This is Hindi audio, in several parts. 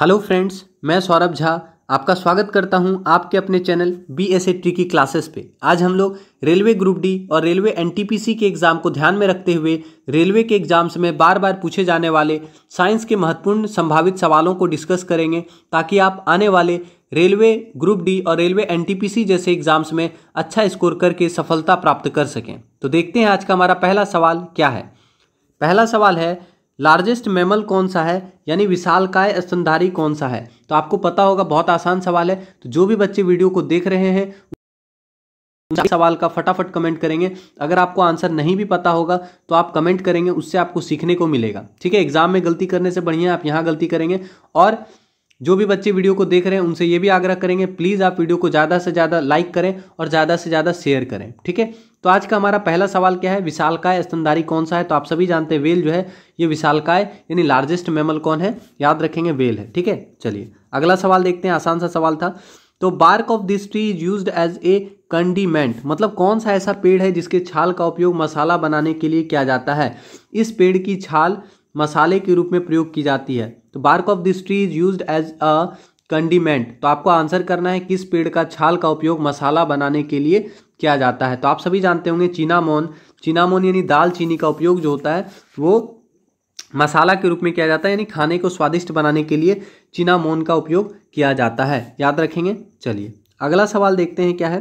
हेलो फ्रेंड्स मैं सौरभ झा आपका स्वागत करता हूं आपके अपने channel B S A tree की क्लासेस पे आज हम लोग रेलवे ग्रुप डी और रेलवे सी के एग्ज़ाम को ध्यान में रखते हुए रेलवे के एग्ज़ाम्स में बार बार पूछे जाने वाले साइंस के महत्वपूर्ण संभावित सवालों को डिस्कस करेंगे ताकि आप आने वाले रेलवे ग्रुप डी और रेलवे सी जैसे एग्ज़ाम्स में अच्छा स्कोर करके सफलता प्राप्त कर सकें तो देखते हैं आज का हमारा पहला सवाल क्या है पहला सवाल है लार्जेस्ट मेमल कौन सा है यानी विशालकाय स्तनधारी कौन सा है तो आपको पता होगा बहुत आसान सवाल है तो जो भी बच्चे वीडियो को देख रहे हैं सवाल का फटाफट कमेंट करेंगे अगर आपको आंसर नहीं भी पता होगा तो आप कमेंट करेंगे उससे आपको सीखने को मिलेगा ठीक है एग्जाम में गलती करने से बढ़िया आप यहाँ गलती करेंगे और जो भी बच्चे वीडियो को देख रहे हैं उनसे ये भी आग्रह करेंगे प्लीज़ आप वीडियो को ज़्यादा से ज़्यादा लाइक करें और ज़्यादा से ज़्यादा शेयर करें ठीक है तो आज का हमारा पहला सवाल क्या है विशालकाय स्तनधारी कौन सा है तो आप सभी जानते हैं वेल जो है ये विशालकाय यानी लार्जेस्ट मेमल कौन है याद रखेंगे वेल है ठीक है चलिए अगला सवाल देखते हैं आसान सा सवाल था तो bark of this tree is use as a condiment मतलब कौन सा ऐसा पेड़ है जिसके छाल का उपयोग मसाला बनाने के लिए किया जाता है इस पेड़ की छाल मसाले के रूप में प्रयोग की जाती है तो bark of this tree is use as a condiment तो आपको आंसर करना है किस पेड़ का छाल का उपयोग मसाला बनाने के लिए किया जाता है तो आप सभी जानते होंगे चीनामोन चीनामोन यानी दाल चीनी का उपयोग जो होता है वो मसाला के रूप में किया जाता है यानी खाने को स्वादिष्ट बनाने के लिए चीनामोन का उपयोग किया जाता है याद रखेंगे चलिए अगला सवाल देखते हैं क्या है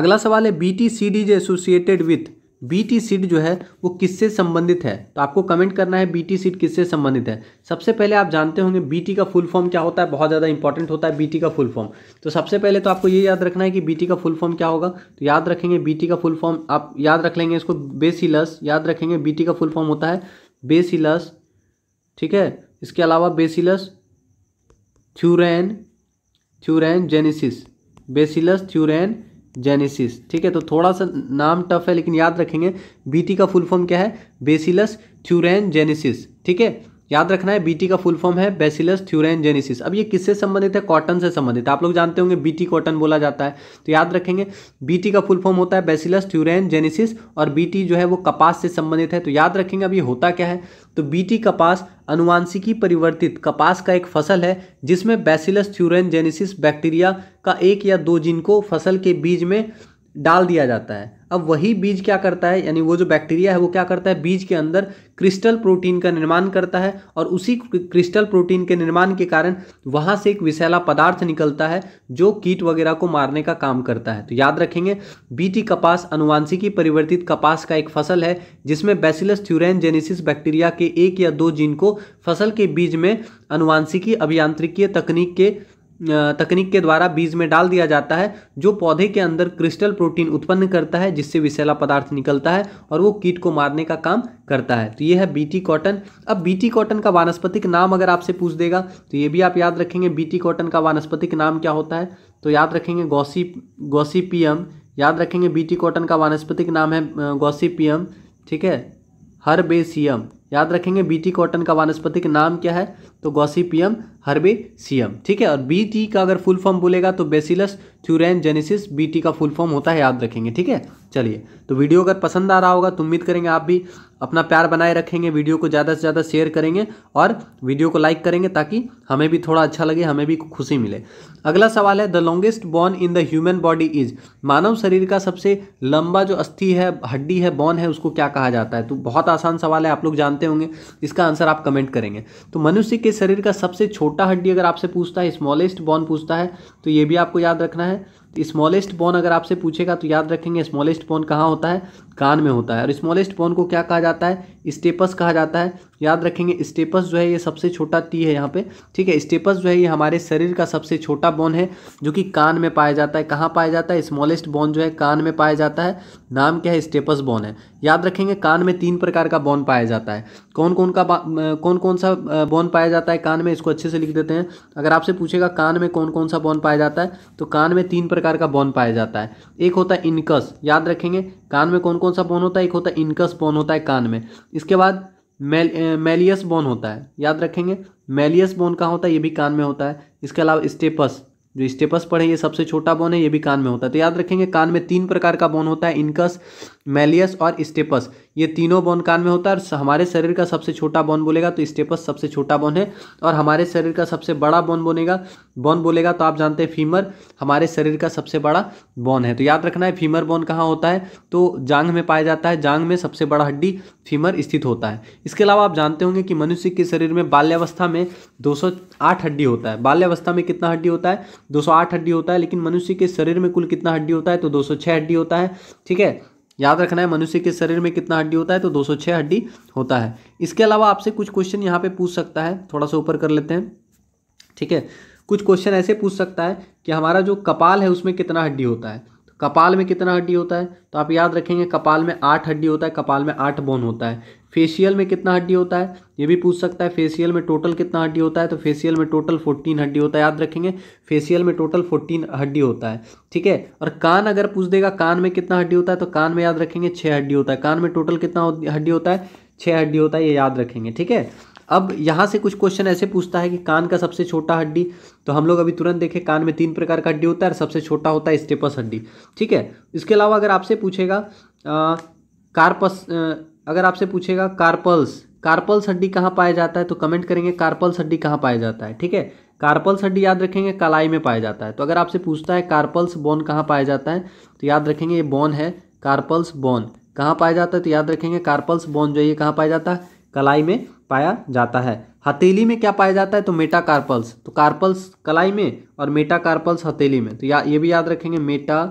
अगला सवाल है B T C D associated with BT seed जो है वो किससे संबंधित है तो आपको कमेंट करना है बीटी सीट किससे संबंधित है सबसे पहले आप जानते होंगे बीटी का फुल फॉर्म क्या होता है बहुत ज़्यादा इंपॉर्टेंट होता है बीटी का फुल फॉर्म तो सबसे पहले तो आपको ये याद रखना है कि बीटी का फुल फॉर्म क्या होगा तो याद रखेंगे बीटी का फुल फॉर्म आप याद रख लेंगे इसको बेसिलस याद रखेंगे बीटी का फुल फॉर्म होता है बेसिलस ठीक है इसके अलावा बेसिलस थ्यूरेन thuringiensis bacillus thuringiensis ठीक है तो थोड़ा सा नाम टफ है लेकिन याद रखेंगे बीटी का फुल फॉर्म क्या है बेसिलस थ्यूरेन जेनेसिस ठीक है याद रखना है बीटी का फुल फॉर्म है बेसिलस थ्यूरेन जेनेसिस अब ये किससे संबंधित है कॉटन से संबंधित है आप लोग जानते होंगे बीटी कॉटन बोला जाता है तो याद रखेंगे बीटी का फुल फॉर्म होता है बेसिलस थ्यूरेन जेनेसिस और बीटी जो है वो कपास से संबंधित है तो याद रखेंगे अब ये होता क्या है तो बीटी कपास अनुवांशिकी परिवर्तित कपास का एक फसल है जिसमें बेसिलस थ्यूरेन जेनेसिस बैक्टीरिया का एक या दो जिन को फसल के बीज में डाल दिया जाता है अब वही बीज क्या करता है यानी वो जो बैक्टीरिया है वो क्या करता है बीज के अंदर क्रिस्टल प्रोटीन का निर्माण करता है और उसी क्रिस्टल प्रोटीन के निर्माण के कारण वहाँ से एक विषैला पदार्थ निकलता है जो कीट वगैरह को मारने का काम करता है तो याद रखेंगे बीटी कपास अनुवांशिकी परिवर्तित कपास का एक फसल है जिसमें बेसिलस थ्यूरेन जेनेसिस बैक्टीरिया के एक या दो जीन को फसल के बीज में अनुवांशिकी अभियांत्रिकीय तकनीक के तकनीक के द्वारा बीज में डाल दिया जाता है जो पौधे के अंदर क्रिस्टल प्रोटीन उत्पन्न करता है जिससे विषैला पदार्थ निकलता है और वो कीट को मारने का काम करता है तो ये है बीटी कॉटन अब बीटी कॉटन का वानस्पतिक नाम अगर आपसे पूछ देगा तो ये भी आप याद रखेंगे बीटी कॉटन का वानस्पतिक नाम क्या होता है तो याद रखेंगे गौसी गौसीपियम याद रखेंगे टी कॉटन का वानस्पतिक नाम है गौसीपियम ठीक है हरबेसियम याद रखेंगे टी कॉटन का वानस्पतिक नाम क्या है तो गॉसिपियम हर्बेसियम ठीक है और बीटी का अगर फुल फॉर्म बोलेगा तो बेसिलस थ्यूरेन जेनेसिस बीटी का फुल फॉर्म होता है याद रखेंगे ठीक है चलिए तो वीडियो अगर पसंद आ रहा होगा तो उम्मीद करेंगे आप भी अपना प्यार बनाए रखेंगे वीडियो को ज़्यादा से ज़्यादा शेयर करेंगे और वीडियो को लाइक करेंगे ताकि हमें भी थोड़ा अच्छा लगे हमें भी खुशी मिले अगला सवाल है the longest bone in the human body is मानव शरीर का सबसे लंबा जो अस्थि है हड्डी है बॉन है उसको क्या कहा जाता है तो बहुत आसान सवाल है आप लोग जानते होंगे इसका आंसर आप कमेंट करेंगे तो मनुष्य के शरीर का सबसे छोटा हड्डी अगर आपसे पूछता है स्मॉलेस्ट बोन पूछता है तो ये भी आपको याद रखना है स्मॉलेस्ट तो बोन अगर आपसे पूछेगा तो याद रखेंगे स्मॉलेस्ट बोन कहाँ होता है कान में होता है और स्मॉलेस्ट बोन को क्या कहा जाता है स्टेपस कहा जाता है याद रखेंगे स्टेपस जो है ये सबसे छोटा टी है यहाँ पे ठीक है स्टेपस जो है ये हमारे शरीर का सबसे छोटा बोन है जो कि कान में पाया जाता है कहाँ पाया जाता है स्मॉलेस्ट बोन जो है कान में पाया जाता है नाम क्या है स्टेपस बोन है याद रखेंगे कान में तीन प्रकार का बोन पाया जाता है कौन कौन का कौन कौन सा बोन पाया जाता है कान में इसको अच्छे से लिख देते हैं अगर आपसे पूछेगा कान में कौन कौन सा बोन पाया जाता है तो कान में तीन प्रकार का बोन पाया जाता है एक होता है इनकस याद रखेंगे कान में कौन कौन सा बोन होता है एक होता है इनकस बोन होता है कान में इसके बाद मेल मेलियस बोन होता है याद रखेंगे मेलियस बोन कहाँ होता है ये भी कान में होता है इसके अलावा स्टेपस जो स्टेपस पढ़े ये सबसे छोटा बोन है ये भी कान में होता है तो याद रखेंगे कान में तीन प्रकार का बोन होता है इनकस मेलियस और स्टेपस ये तीनों बोन कान में होता है और हमारे शरीर का सबसे छोटा बोन बोलेगा तो स्टेपस सबसे छोटा बोन है और हमारे शरीर का सबसे बड़ा बोन बोलेगा बोन बोलेगा तो आप जानते हैं फीमर हमारे शरीर का सबसे बड़ा बोन है तो याद रखना है फीमर बोन कहाँ होता है तो जांग में पाया जाता है जांग में सबसे बड़ा हड्डी फीमर स्थित होता है इसके अलावा आप जानते होंगे कि मनुष्य के शरीर में बाल्यावस्था में दो हड्डी होता है बाल्यावस्था में कितना हड्डी होता है दो हड्डी होता है लेकिन मनुष्य के शरीर में कुल कितना हड्डी होता है तो दो हड्डी होता है ठीक है याद रखना है मनुष्य के शरीर में कितना हड्डी होता है तो 206 हड्डी होता है इसके अलावा आपसे कुछ क्वेश्चन यहाँ पे पूछ सकता है थोड़ा सा ऊपर कर लेते हैं ठीक है कुछ क्वेश्चन ऐसे पूछ सकता है कि हमारा जो कपाल है उसमें कितना हड्डी होता है कपाल में कितना हड्डी होता है तो आप याद रखेंगे कपाल में आठ हड्डी होता है कपाल में आठ बोन होता है फेशियल में कितना हड्डी होता है ये भी पूछ सकता है फेशियल में टोटल कितना हड्डी होता है तो फेशियल में टोटल फोर्टीन हड्डी होता है याद रखेंगे फेशियल में टोटल फोर्टीन हड्डी होता है ठीक है और कान अगर पूछ देगा कान में कितना हड्डी होता है तो कान में याद रखेंगे छः हड्डी होता है कान में टोटल कितना हड्डी होता है छः हड्डी होता है ये याद रखेंगे ठीक है अब यहाँ से कुछ क्वेश्चन ऐसे पूछता है कि कान का सबसे छोटा हड्डी तो हम लोग अभी तुरंत देखें कान में तीन प्रकार का हड्डी होता है और सबसे छोटा होता है स्टेपस हड्डी ठीक है इसके अलावा अगर आपसे पूछेगा कार्पस अगर आपसे पूछेगा कार्पल्स कार्पल्स हड्डी कहाँ पाया जाता है तो कमेंट करेंगे कार्पल्स हड्डी कहाँ पाया जाता है ठीक है कार्पल्स हड्डी याद रखेंगे कलाई में पाया जाता है तो अगर आपसे पूछता है कार्पल्स बोन कहाँ पाया जाता है तो याद रखेंगे ये बोन है कार्पल्स बोन कहाँ पाया जाता है तो याद रखेंगे कार्पल्स बोन जो ये कहाँ पाया जाता है कलाई में पाया जाता है हथेली में क्या पाया जाता है तो मेटा कार्पल्स तो कार्पल्स कलाई में और मेटा कार्पल्स हथेली में तो या ये भी याद रखेंगे मेटा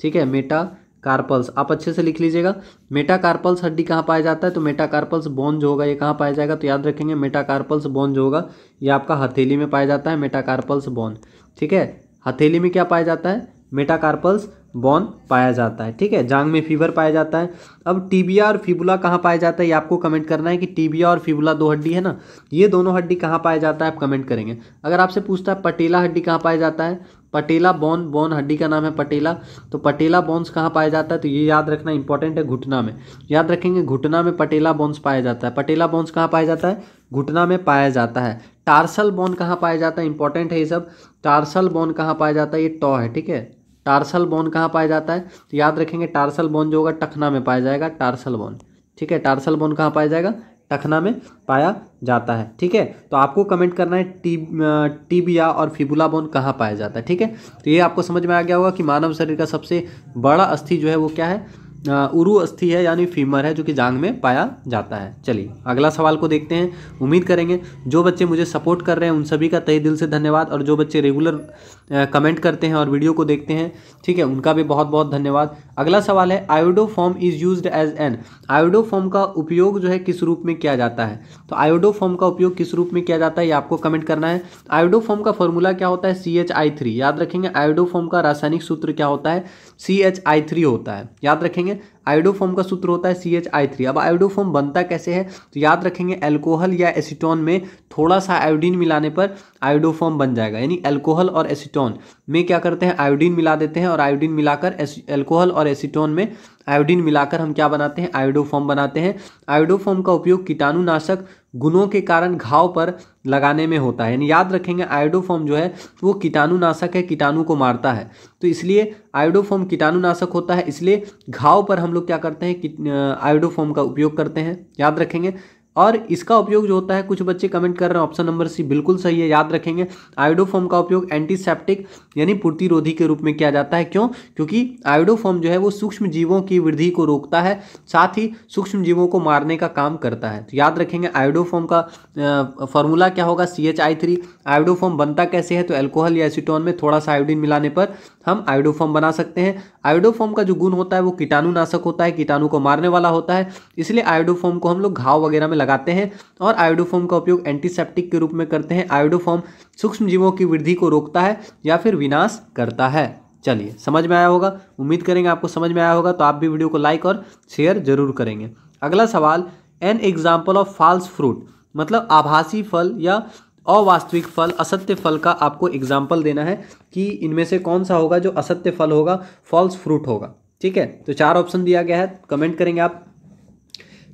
ठीक है मेटा कार्पल्स आप अच्छे से लिख लीजिएगा मेटा कार्पल्स हड्डी कहाँ पाया जाता है तो मेटा कार्पल्स बोन जो होगा ये कहाँ पाया जाएगा तो याद रखेंगे मेटा कार्पल्स बोन जो होगा ये आपका हथेली में पाया जाता है मेटा कार्पल्स बोन ठीक है हथेली में क्या पाया जाता है मेटा कार्पल्स बॉन पाया जाता है ठीक है जांग में फीवर पाया जाता है अब टीबिया और फिबुला कहाँ पाया जाता है ये आपको कमेंट करना है कि टीबिया और फिबुला दो हड्डी है ना ये दोनों हड्डी कहाँ पाया जाता है आप कमेंट करेंगे अगर आपसे पूछता है पटेला हड्डी कहाँ पाया जाता है पटेला बॉन बॉन हड्डी का नाम है पटेला तो पटेला बॉन्स कहाँ पाया जाता है तो ये याद रखना इंपॉर्टेंट है घुटना में याद रखेंगे घुटना में पटेला बॉन्स पाया जाता है पटेला बॉन्स कहाँ पाया जाता है घुटना में पाया जाता है टार्सल बॉन कहाँ पाया जाता है इंपॉर्टेंट है ये सब टार्सल बॉन कहाँ पाया जाता है ये टॉ है ठीक है टार्सल बोन कहाँ पाया जाता है तो याद रखेंगे टार्सल बोन जो होगा टखना में पाया जाएगा टार्सल बोन ठीक है टार्सल बोन कहाँ पाया जाएगा टखना में पाया जाता है ठीक है तो आपको कमेंट करना है टी टीबिया और फिबुला बोन कहाँ पाया जाता है ठीक है तो ये आपको समझ में आ गया होगा कि मानव शरीर का सबसे बड़ा अस्थि जो है वो क्या है उरु अस्थि है यानी फीमर है जो कि जांग में पाया जाता है चलिए अगला सवाल को देखते हैं उम्मीद करेंगे जो बच्चे मुझे सपोर्ट कर रहे हैं उन सभी का तहे दिल से धन्यवाद और जो बच्चे रेगुलर कमेंट करते हैं और वीडियो को देखते हैं ठीक है उनका भी बहुत बहुत धन्यवाद अगला सवाल है iodoform is use as an iodoform का उपयोग जो है किस रूप में किया जाता है तो आयोडोफॉर्म का उपयोग किस रूप में किया जाता है ये आपको कमेंट करना है आयोडोफॉर्म का फॉर्मूला क्या होता है सी एच आई थ्री याद रखेंगे आयोडो फॉर्म का रासायनिक सूत्र क्या होता है सी एच आई थ्री होता है याद रखेंगे करेंगे आयोडोफॉर्म का सूत्र होता है सी एच आई थ्री अब आयोडोफॉर्म बनता कैसे है तो याद रखेंगे एल्कोहल या एसिटोन में थोड़ा सा आयोडीन मिलाने पर आयोडोफॉर्म बन जाएगा यानी एल्कोहल और एसिटोन में क्या करते हैं आयोडीन मिला देते हैं और आयोडीन मिलाकर एल्कोहल और एसिटोन में आयोडीन मिलाकर हम क्या बनाते हैं आयोडोफॉर्म बनाते हैं आयोडोफॉर्म का उपयोग कीटाणुनाशक गुणों के कारण घाव पर लगाने में होता है यानी याद रखेंगे आयोडोफॉर्म जो है वो कीटाणुनाशक है कीटाणु को मारता है तो इसलिए आयोडोफॉर्म कीटाणुनाशक होता है इसलिए घाव पर हम लोग क्या करते हैं आयोडोफॉर्म का उपयोग करते हैं याद रखेंगे और इसका उपयोग जो होता है कुछ बच्चे कमेंट कर रहे हैं ऑप्शन नंबर सी बिल्कुल सही है याद रखेंगे आयोडोफॉर्म का उपयोग एंटीसेप्टिक यानी पूर्तिरोधी के रूप में किया जाता है क्यों क्योंकि आयोडोफॉर्म जो है वो सूक्ष्म जीवों की वृद्धि को रोकता है साथ ही सूक्ष्म जीवों को मारने का काम करता है तो याद रखेंगे आयोडोफॉर्म का फॉर्मूला क्या होगा C H I three iodoform बनता कैसे है तो एल्कोहल या एसिटोन में थोड़ा सा आयोडीन मिलाने पर हम आयोडोफॉर्म बना सकते हैं आयोडोफॉर्म का जो गुण होता है वो कीटाणुनाशक होता है कीटाणु को मारने वाला होता है इसलिए आयोडोफॉर्म को हम लोग घाव वगैरह में लगाते हैं और आयोडोफॉर्म का उपयोग एंटीसेप्टिक के रूप में करते हैं आयोडोफॉर्म सूक्ष्म जीवों की वृद्धि को रोकता है या फिर विनाश करता है चलिए समझ में आया होगा उम्मीद करेंगे आपको समझ में आया होगा तो आप भी वीडियो को लाइक और शेयर जरूर करेंगे अगला सवाल an example of false fruit मतलब आभासी फल या अवास्तविक फल असत्य फल का आपको एग्जाम्पल देना है कि इनमें से कौन सा होगा जो असत्य फल होगा फॉल्स फ्रूट होगा ठीक है तो चार ऑप्शन दिया गया है कमेंट करेंगे आप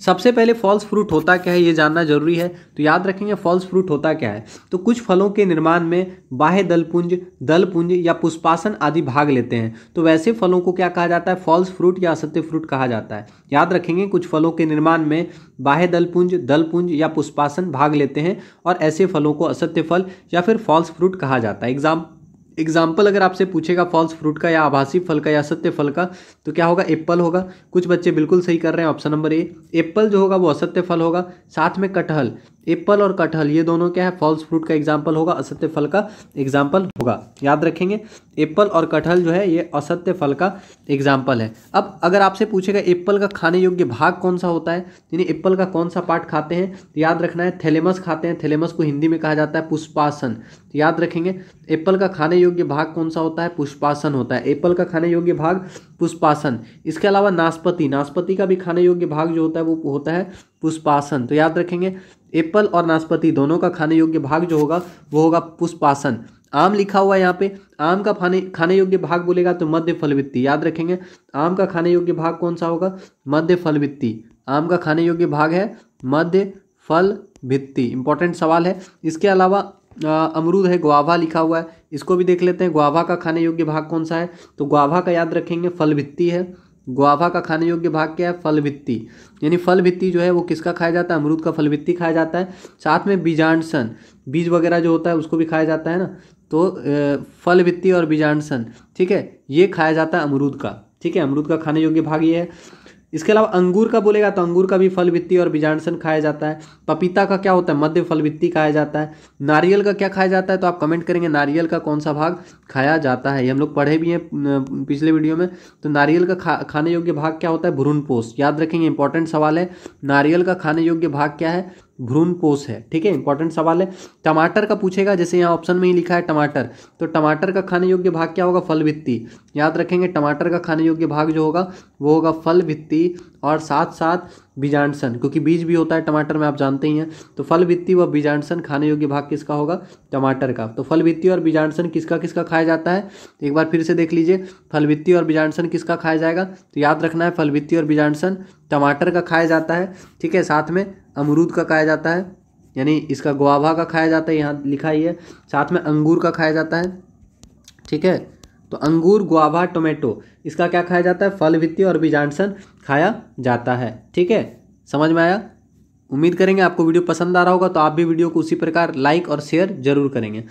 सबसे पहले फॉल्स फ्रूट होता क्या है ये जानना जरूरी है तो याद रखेंगे फॉल्स फ्रूट होता क्या है तो कुछ फलों के निर्माण में बाह्य दलपुंज दलपुंज या पुष्पासन आदि भाग लेते हैं तो वैसे फलों को क्या कहा जाता है फॉल्स फ्रूट या असत्य फ्रूट कहा जाता है याद रखेंगे कुछ फलों के निर्माण में बाह्य दलपुंज दलपुंज या पुष्पासन भाग लेते हैं और ऐसे फलों को असत्य फल या फिर फॉल्स फ्रूट कहा जाता है एग्जाम्प एग्जाम्पल अगर आपसे पूछेगा फॉल्स फ्रूट का या आभासी फल का या असत्य फल का तो क्या होगा एप्पल होगा कुछ बच्चे बिल्कुल सही कर रहे हैं ऑप्शन नंबर ए एप्पल जो होगा वो असत्य फल होगा साथ में कटहल एप्पल और कटहल ये दोनों क्या है फॉल्स फ्रूट का एग्जाम्पल होगा असत्य फल का एग्जाम्पल होगा याद रखेंगे एप्पल और कटहल जो है ये असत्य फल का एग्जाम्पल है अब अगर आपसे पूछेगा एप्पल का खाने योग्य भाग कौन सा होता है यानी एप्पल का कौन सा पार्ट खाते हैं तो याद रखना है थैलेमस खाते हैं थैलेमस को हिंदी में कहा जाता है पुष्पासन तो याद रखेंगे एप्पल का खाने योग्य भाग कौन सा होता है पुष्पासन होता है एप्पल का खाने योग्य भाग पुष्पासन इसके अलावा नाशपति नाशपति का भी खाने योग्य भाग जो होता है वो होता है पुष्पासन तो याद रखेंगे एप्पल और नाशपाती दोनों का खाने योग्य भाग जो होगा वो होगा पुष्पासन आम लिखा हुआ है यहाँ पे आम का खाने खाने योग्य भाग बोलेगा तो मध्य फलवित्ती याद रखेंगे आम का खाने योग्य भाग कौन सा होगा मध्य फलवित्ती आम का खाने योग्य भाग है मध्य फल भित्ती इंपॉर्टेंट सवाल है इसके अलावा अमरूद है ग्वाभा लिखा हुआ है इसको भी देख लेते हैं ग्वाभा का खाने योग्य भाग कौन सा है तो ग्वाभा का याद रखेंगे फल भित्ती है गुआफा का खाने योग्य भाग क्या है फल भित्ती यानी फल भित्ती जो है वो किसका खाया जाता है अमरूद का फल भित्ती खाया जाता है साथ में बीजांडसन बीज वगैरह जो होता है उसको भी खाया जाता है ना तो फल भित्ती और बीजांडसन ठीक है ये खाया जाता है अमरूद का ठीक है अमरूद का खाने योग्य भाग ये है इसके अलावा अंगूर का बोलेगा तो अंगूर का भी फलभित्ति और बीजांडसन खाया जाता है पपीता का क्या होता है मध्य फलभित्ति खाया जाता है नारियल का क्या खाया जाता है तो आप कमेंट करेंगे नारियल का कौन सा भाग खाया जाता है ये हम लोग पढ़े भी हैं पिछले वीडियो में तो नारियल का खा खाने योग्य भाग क्या होता है भ्रूणपोष याद रखेंगे इंपॉर्टेंट सवाल है नारियल का खाने योग्य भाग क्या है भ्रूणपोष है ठीक है इंपॉर्टेंट सवाल है टमाटर का पूछेगा जैसे यहाँ ऑप्शन में ही लिखा है टमाटर तो टमाटर का खाने योग्य भाग क्या होगा फल भित्ती याद रखेंगे टमाटर का खाने योग्य भाग जो होगा वो होगा फल भित्ती और साथ साथ बीजांडसन क्योंकि बीज भी होता है टमाटर में आप जानते ही हैं तो फल भित्ती व बीजांडसन खाने योग्य भाग किसका होगा टमाटर का तो फल भित्ती और बीजांडसन किसका किसका खाया जाता है एक बार फिर से देख लीजिए फल भित्ती और बीजांडसन किसका खाया जाएगा तो याद रखना है फल भित्ती और बीजांडसन टमाटर का खाया जाता है ठीक है साथ में अमरूद का खाया जाता है यानी इसका गुआवा का खाया जाता है यहाँ लिखा ही है साथ में अंगूर का खाया जाता है ठीक है तो अंगूर गुआवा टोमेटो इसका क्या खाया जाता है फल वित्तीय और बीजांसन खाया जाता है ठीक है समझ में आया उम्मीद करेंगे आपको वीडियो पसंद आ रहा होगा तो आप भी वीडियो को उसी प्रकार लाइक और शेयर जरूर करेंगे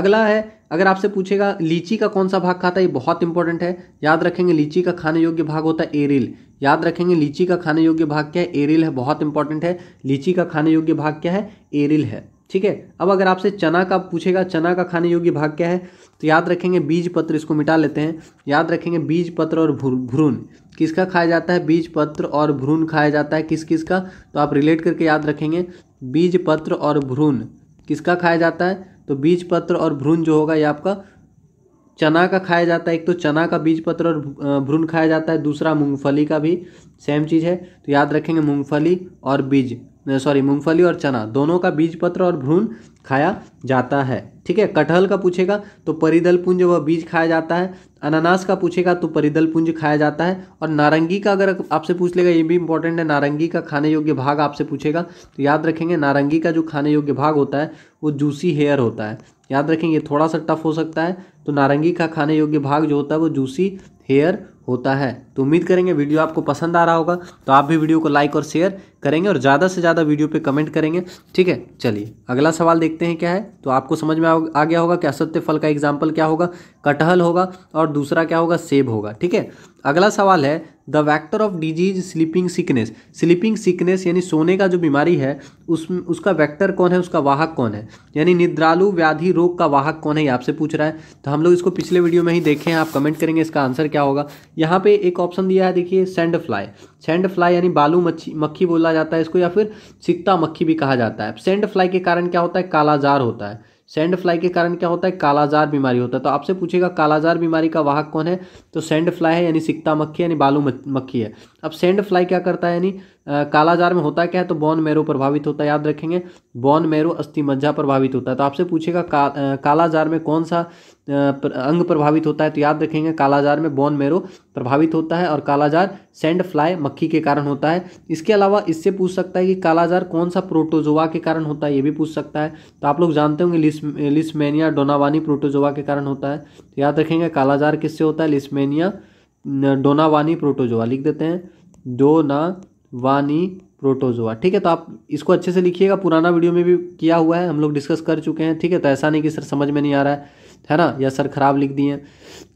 अगला है अगर आपसे पूछेगा लीची का कौन सा भाग खाता है ये बहुत इंपॉर्टेंट है याद रखेंगे लीची का खाने योग्य भाग होता है एरिल याद रखेंगे लीची का खाने योग्य भाग क्या है एरिल है बहुत इंपॉर्टेंट है लीची का खाने योग्य भाग क्या है एरिल है ठीक है अब अगर आपसे चना का पूछेगा चना का खाने योग्य भाग क्या है तो याद रखेंगे बीज पत्र इसको मिटा लेते हैं याद रखेंगे बीज पत्र और भ्रूण किसका खाया जाता है बीज पत्र और भ्रूण खाया जाता है किस किस का तो आप रिलेट करके याद रखेंगे बीज पत्र और भ्रूण किसका खाया जाता है तो बीज पत्र और भ्रूण जो होगा ये आपका चना का खाया जाता है एक तो चना का बीज पत्र और भ्रूण खाया जाता है दूसरा मूंगफली का भी सेम चीज़ है तो याद रखेंगे मूंगफली और बीज सॉरी मूंगफली और चना दोनों का बीज पत्र और भ्रूण खाया जाता है ठीक है कटहल का पूछेगा तो परिदल पुंज व बीज खाया जाता है अनानास का पूछेगा तो परिदल पुंज खाया जाता है और नारंगी का अगर आपसे पूछ लेगा ये भी इंपॉर्टेंट है नारंगी का खाने योग्य भाग आपसे पूछेगा तो याद रखेंगे नारंगी का जो खाने योग्य भाग होता है वो जूसी हेयर होता है याद रखेंगे थोड़ा सा टफ हो सकता है तो नारंगी का खाने योग्य भाग जो होता है वो जूसी हेयर होता है तो उम्मीद करेंगे वीडियो आपको पसंद आ रहा होगा तो आप भी वीडियो को लाइक और शेयर करेंगे और ज़्यादा से ज़्यादा वीडियो पे कमेंट करेंगे ठीक है चलिए अगला सवाल देखते हैं क्या है तो आपको समझ में आ गया होगा कि असत्य फल का एग्जाम्पल क्या होगा कटहल होगा और दूसरा क्या होगा सेब होगा ठीक है अगला सवाल है the vector of disease sleeping sickness sleeping sickness यानी सोने का जो बीमारी है उस उसका वैक्टर कौन है उसका वाहक कौन है यानी निद्रालु व्याधि रोग का वाहक कौन है ये आपसे पूछ रहा है तो हम लोग इसको पिछले वीडियो में ही देखें आप कमेंट करेंगे इसका आंसर क्या होगा यहाँ पे एक ऑप्शन दिया है देखिए सेंड फ्लाई सेंड फ्लाई यानी बालू मच्छी मक्खी बोला जाता है इसको या फिर सिक्ता मक्खी भी कहा जाता है सेंड फ्लाई के कारण क्या होता है कालाजार होता है सेंड फ्लाई के कारण क्या होता है कालाजार बीमारी होता है तो आपसे पूछेगा कालाजार बीमारी का वाहक कौन है तो सेंड फ्लाई है यानी सिक्ता मक्खी यानी बालू मक्खी है अब सेंड फ्लाई क्या करता है यानी कालाजार में होता क्या है तो बॉन मेरो प्रभावित होता है याद रखेंगे बॉन मेरो मज्जा प्रभावित होता है तो आपसे पूछेगा का, कालाजार में कौन सा अंग प्रभावित होता है तो याद रखेंगे कालाजार में बॉन मेरो प्रभावित होता है और कालाजार सेंड फ्लाई मक्खी के कारण होता है इसके अलावा इससे पूछ सकता है कि कालाजार कौन सा प्रोटोजोवा के कारण होता है ये भी पूछ सकता है तो आप लोग जानते होंगे लिस लिस्मेनिया डोनावानी प्रोटोजोवा के कारण होता है तो याद रखेंगे कालाजार किससे होता है लिस्मेनिया डोनावानी प्रोटोजोवा लिख देते हैं डोना वानी प्रोटोजोआ ठीक है तो आप इसको अच्छे से लिखिएगा पुराना वीडियो में भी किया हुआ है हम लोग डिस्कस कर चुके हैं ठीक है तो ऐसा नहीं कि सर समझ में नहीं आ रहा है है ना या सर खराब लिख दिए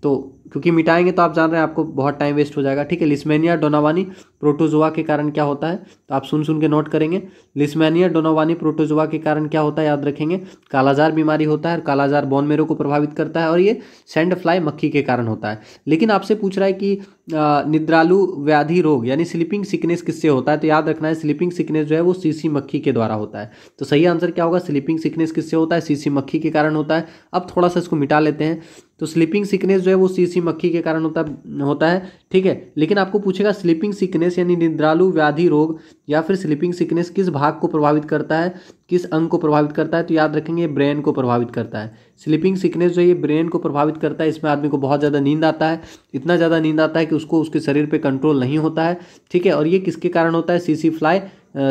तो क्योंकि मिटाएंगे तो आप जान रहे हैं आपको बहुत टाइम वेस्ट हो जाएगा ठीक है लिस्मेनिया डोनावानी प्रोटोजोआ के कारण क्या होता है तो आप सुन सुन के नोट करेंगे लिस्मेनिया डोनावानी प्रोटोजोआ के कारण क्या होता है याद रखेंगे कालाजार बीमारी होता है और कालाजार बोन को प्रभावित करता है और ये सेंड फ्लाई मक्खी के कारण होता है लेकिन आपसे पूछ रहा है कि निद्रालु व्याधि रोग यानी स्लीपिंग सिकनेस किससे होता है तो याद रखना है स्लीपिंग सिकनेस जो है वो सीसी मक्खी के द्वारा होता है तो सही आंसर क्या होगा स्लीपिंग सिकनेस किससे होता है सीसी मक्खी के कारण होता है अब थोड़ा सा इसको मिटा लेते हैं तो स्लीपिंग सिकनेस जो है वो सीसी मक्खी के कारण होता होता है ठीक है लेकिन आपको पूछेगा स्लीपिंग सिकनेस यानी निद्रालु व्याधि रोग या फिर स्लीपिंग सिकनेस किस भाग को प्रभावित करता है किस अंग को प्रभावित करता है तो याद रखेंगे ब्रेन को प्रभावित करता है स्लीपिंग सिकनेस जो है ये ब्रेन को प्रभावित करता है इसमें आदमी को बहुत ज़्यादा नींद आता है इतना ज़्यादा नींद आता है कि उसको उसके शरीर पर कंट्रोल नहीं होता है ठीक है और ये किसके कारण होता है सीसी फ्लाई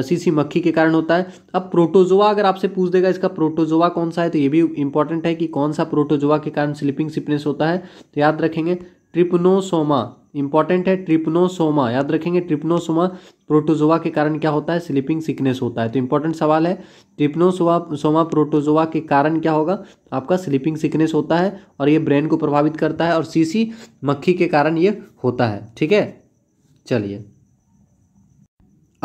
सीसी मक्खी के कारण होता है अब प्रोटोजोआ अगर आपसे पूछ देगा इसका प्रोटोजोआ कौन सा है तो ये भी इंपॉर्टेंट है कि कौन सा प्रोटोजोआ के कारण स्लीपिंग सिकनेस होता है तो याद रखेंगे ट्रिपनोसोमा इंपॉर्टेंट है ट्रिपनोसोमा याद रखेंगे ट्रिपनोसोमा प्रोटोजोवा के कारण क्या होता है स्लीपिंग सिकनेस होता है तो इंपॉर्टेंट सवाल है ट्रिपनोसोवा सोमा प्रोटोजोवा के कारण क्या होगा आपका स्लीपिंग सिकनेस होता है और ये ब्रेन को प्रभावित करता है और सीसी मक्खी के कारण ये होता है ठीक है चलिए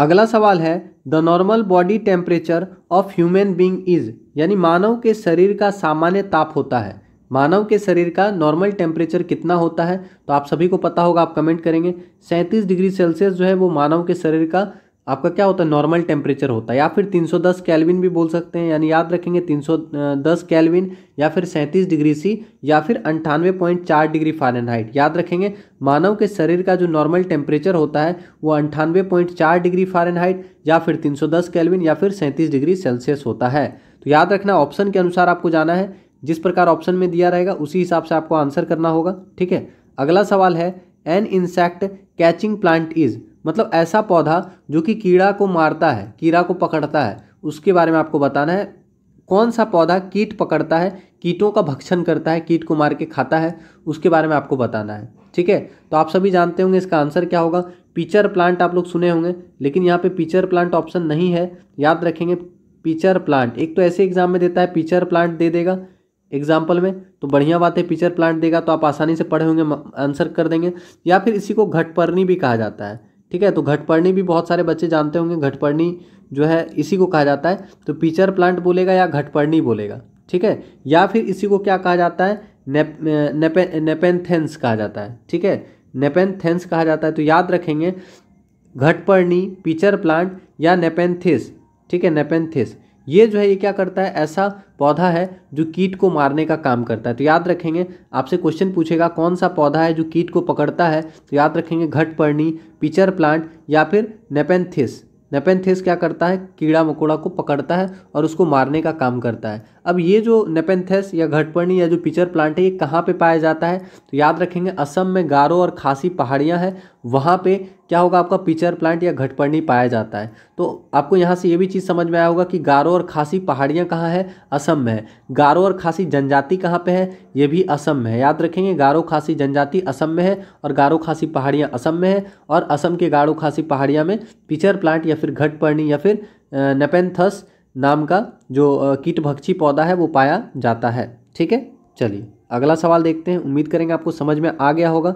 अगला सवाल है the normal body temperature of human being is यानी मानव के शरीर का सामान्य ताप होता है मानव के शरीर का नॉर्मल टेम्परेचर कितना होता है तो आप सभी को पता होगा आप कमेंट करेंगे सैंतीस डिग्री सेल्सियस जो है वो मानव के शरीर का आपका क्या होता है नॉर्मल टेम्परेचर होता है या फिर 310 कैलविन भी बोल सकते हैं यानी याद रखेंगे 310 कैलविन या फिर सैंतीस डिग्री सी या फिर अंठानवे पॉइंट चार डिग्री फारेनहाइट याद रखेंगे मानव के शरीर का जो नॉर्मल टेम्परेचर होता है वो अंठानवे पॉइंट चार डिग्री फारेनहाइट या फिर 310 कैलविन या फिर सैंतीस डिग्री सेल्सियस होता है तो याद रखना ऑप्शन के अनुसार आपको जाना है जिस प्रकार ऑप्शन में दिया रहेगा उसी हिसाब से आपको आंसर करना होगा ठीक है अगला सवाल है an insect catching plant is मतलब ऐसा पौधा जो कि कीड़ा को मारता है कीड़ा को पकड़ता है उसके बारे में आपको बताना है कौन सा पौधा कीट पकड़ता है कीटों का भक्षण करता है कीट को मार के खाता है उसके बारे में आपको बताना है ठीक है तो आप सभी जानते होंगे इसका आंसर क्या होगा पिचर प्लांट आप लोग सुने होंगे लेकिन यहाँ पे पिचर प्लांट ऑप्शन नहीं है याद रखेंगे पिचर प्लांट एक तो ऐसे एग्जाम में देता है पिचर प्लांट दे देगा एग्जाम्पल में तो बढ़िया बात है पिचर प्लांट देगा तो आप आसानी से पढ़े होंगे आंसर कर देंगे या फिर इसी को घटपर्णी भी कहा जाता है ठीक है तो घटपर्णी भी बहुत सारे बच्चे जानते होंगे घटपर्णी जो है इसी को कहा जाता है तो पिचर प्लांट बोलेगा या घटपर्णी बोलेगा ठीक है या फिर इसी को क्या कहा जाता है नेपेंथेंस कहा जाता है ठीक है नेपेंथेंस कहा जाता है तो याद रखेंगे घटपर्णी पिचर प्लांट या नेपेंथिस ठीक है नेपेंथिस ये जो है ये क्या करता है ऐसा पौधा है जो कीट को मारने का काम करता है तो याद रखेंगे आपसे क्वेश्चन पूछेगा कौन सा पौधा है जो कीट को पकड़ता है तो याद रखेंगे घटपर्णी पिचर प्लांट या फिर नेपेंथिस नेपेंथिस क्या करता है कीड़ा मकोड़ा को पकड़ता है और उसको मारने का काम करता है अब ये जो नेपेंथेस या घटपर्णी या जो पिचर प्लांट है ये कहाँ पे पाया जाता है तो याद रखेंगे असम में गारो और खासी पहाड़ियाँ हैं वहाँ पे क्या होगा आपका पिचर प्लांट या घटपर्णी पाया जाता है तो आपको यहाँ से ये भी चीज़ समझ में आया होगा कि गारो और खासी पहाड़ियाँ कहाँ है असम में है गारो और खासी जनजाति कहाँ पर है ये भी असम में है याद रखेंगे गारो खासी जनजाति असम में है और गारो खासी पहाड़ियाँ असम में है और असम के गारो खासी पहाड़ियाँ में पिचर प्लांट या फिर घटपर्णी या फिर नेपेंथस नाम का जो कीट भक्षी पौधा है वो पाया जाता है ठीक है चलिए अगला सवाल देखते हैं उम्मीद करेंगे आपको समझ में आ गया होगा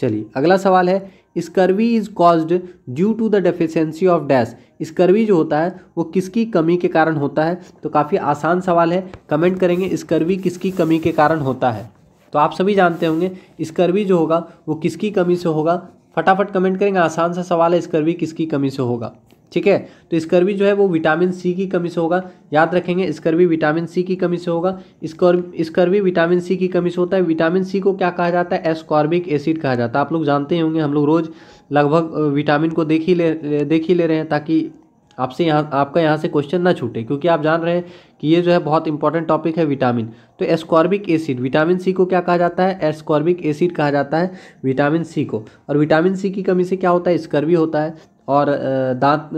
चलिए अगला सवाल है scurvy is caused due to the deficiency of dash scurvy जो होता है वो किसकी कमी के कारण होता है तो काफ़ी आसान सवाल है कमेंट करेंगे स्कर्वी किसकी कमी के कारण होता है तो आप सभी जानते होंगे स्कर्वी जो होगा वो किसकी कमी से होगा फटाफट कमेंट करेंगे आसान सा सवाल है स्कर्वी किसकी कमी से होगा ठीक है तो स्कर्वी जो है वो विटामिन सी की कमी से होगा याद रखेंगे स्कर्वी विटामिन सी की कमी से होगा स्कर्वी विटामिन सी की कमी से होता है विटामिन सी को क्या कहा जाता है एस्कॉर्बिक एसिड कहा जाता है आप लोग जानते ही होंगे हम लोग रोज़ लगभग विटामिन को देख ही ले देख ही ले रहे हैं ताकि आपसे यहाँ आपका यहाँ से क्वेश्चन ना छूटे क्योंकि आप जान रहे हैं कि ये जो है बहुत इंपॉर्टेंट टॉपिक है विटामिन तो एस्कॉर्बिक एसिड विटामिन सी को क्या कहा जाता है एस्कॉर्बिक एसिड कहा जाता है विटामिन सी को और विटामिन सी की कमी से क्या होता है स्कर्वी होता है और दांत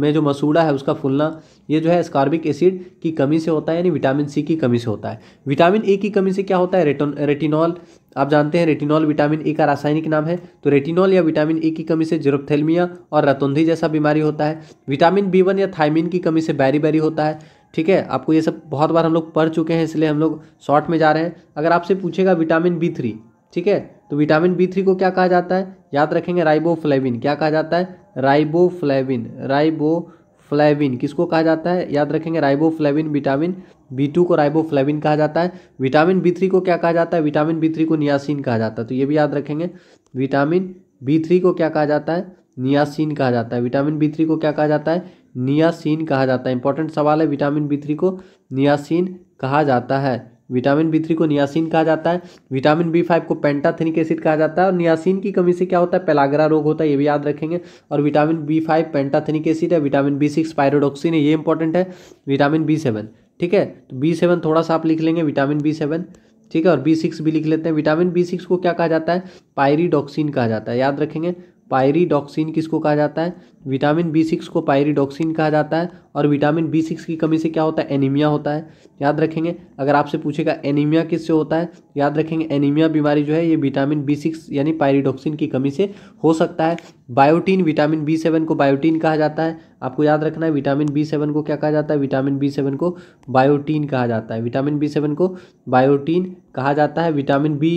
में जो मसूड़ा है उसका फूलना ये जो है स्कार्बिक एसिड की कमी से होता है यानी विटामिन सी की कमी से होता है विटामिन ए की कमी से क्या होता है रेटोन रेटिनॉल आप जानते हैं रेटिनॉल विटामिन ए का रासायनिक नाम है तो रेटिनॉल या विटामिन ए की कमी से जेरोप्थेलमिया और रतौंधी जैसा बीमारी होता है विटामिन बी वन या थायमिन की कमी से बैरी बैरी होता है ठीक है आपको ये सब बहुत बार हम लोग पढ़ चुके हैं इसलिए हम लोग शॉर्ट में जा रहे हैं अगर आपसे पूछेगा विटामिन बी थ्री ठीक है तो विटामिन बी थ्री को क्या कहा जाता है याद रखेंगे राइबोफ्लेविन क्या कहा जाता है राइबोफ्लेविन राइबोफ्लेविन किसको कहा जाता है याद रखेंगे राइबोफ्लेविन विटामिन बी टू को राइबोफ्लेविन कहा जाता है विटामिन बी थ्री को क्या कहा जाता है विटामिन बी थ्री को नियासिन कहा जाता है तो ये भी याद रखेंगे विटामिन बी थ्री को क्या कहा जाता है नियासिन कहा जाता है विटामिन बी थ्री को क्या कहा जाता है नियासिन कहा जाता है इंपॉर्टेंट सवाल है विटामिन बी थ्री को नियासिन कहा जाता है विटामिन बी थ्री को नियासिन कहा जाता है विटामिन बी फाइव को पेंटाथेनिक एसिड कहा जाता है और नियासिन की कमी से क्या होता है पेलागरा रोग होता है ये भी याद रखेंगे और vitamin B five pantothenic acid है विटामिन बी सिक्स पायरोडोक्सिन है ये इंपॉर्टेंट है विटामिन बी सेवन ठीक है तो बी सेवन थोड़ा सा आप लिख लेंगे विटामिन बी सेवन ठीक है और बी सिक्स भी लिख लेते हैं विटामिन बी सिक्स को क्या कहा जाता है पायरीडॉक्सिन कहा जाता है याद रखेंगे पायरीडॉक्सिन किसको कहा जाता है विटामिन बी सिक्स को पायरीडोक्सिन कहा जाता है और विटामिन बी सिक्स की कमी से क्या होता है एनीमिया होता है याद रखेंगे अगर आपसे पूछेगा एनीमिया किससे होता है याद रखेंगे एनीमिया बीमारी जो है ये विटामिन बी सिक्स यानी पायरीडोक्सिन की कमी से हो सकता है बायोटीन विटामिन बी सेवन को बायोटीन कहा जाता है आपको याद रखना है विटामिन बी सेवन को क्या कहा जाता है विटामिन बी सेवन को बायोटीन कहा जाता है विटामिन बी सेवन को बायोटीन कहा जाता है विटामिन बी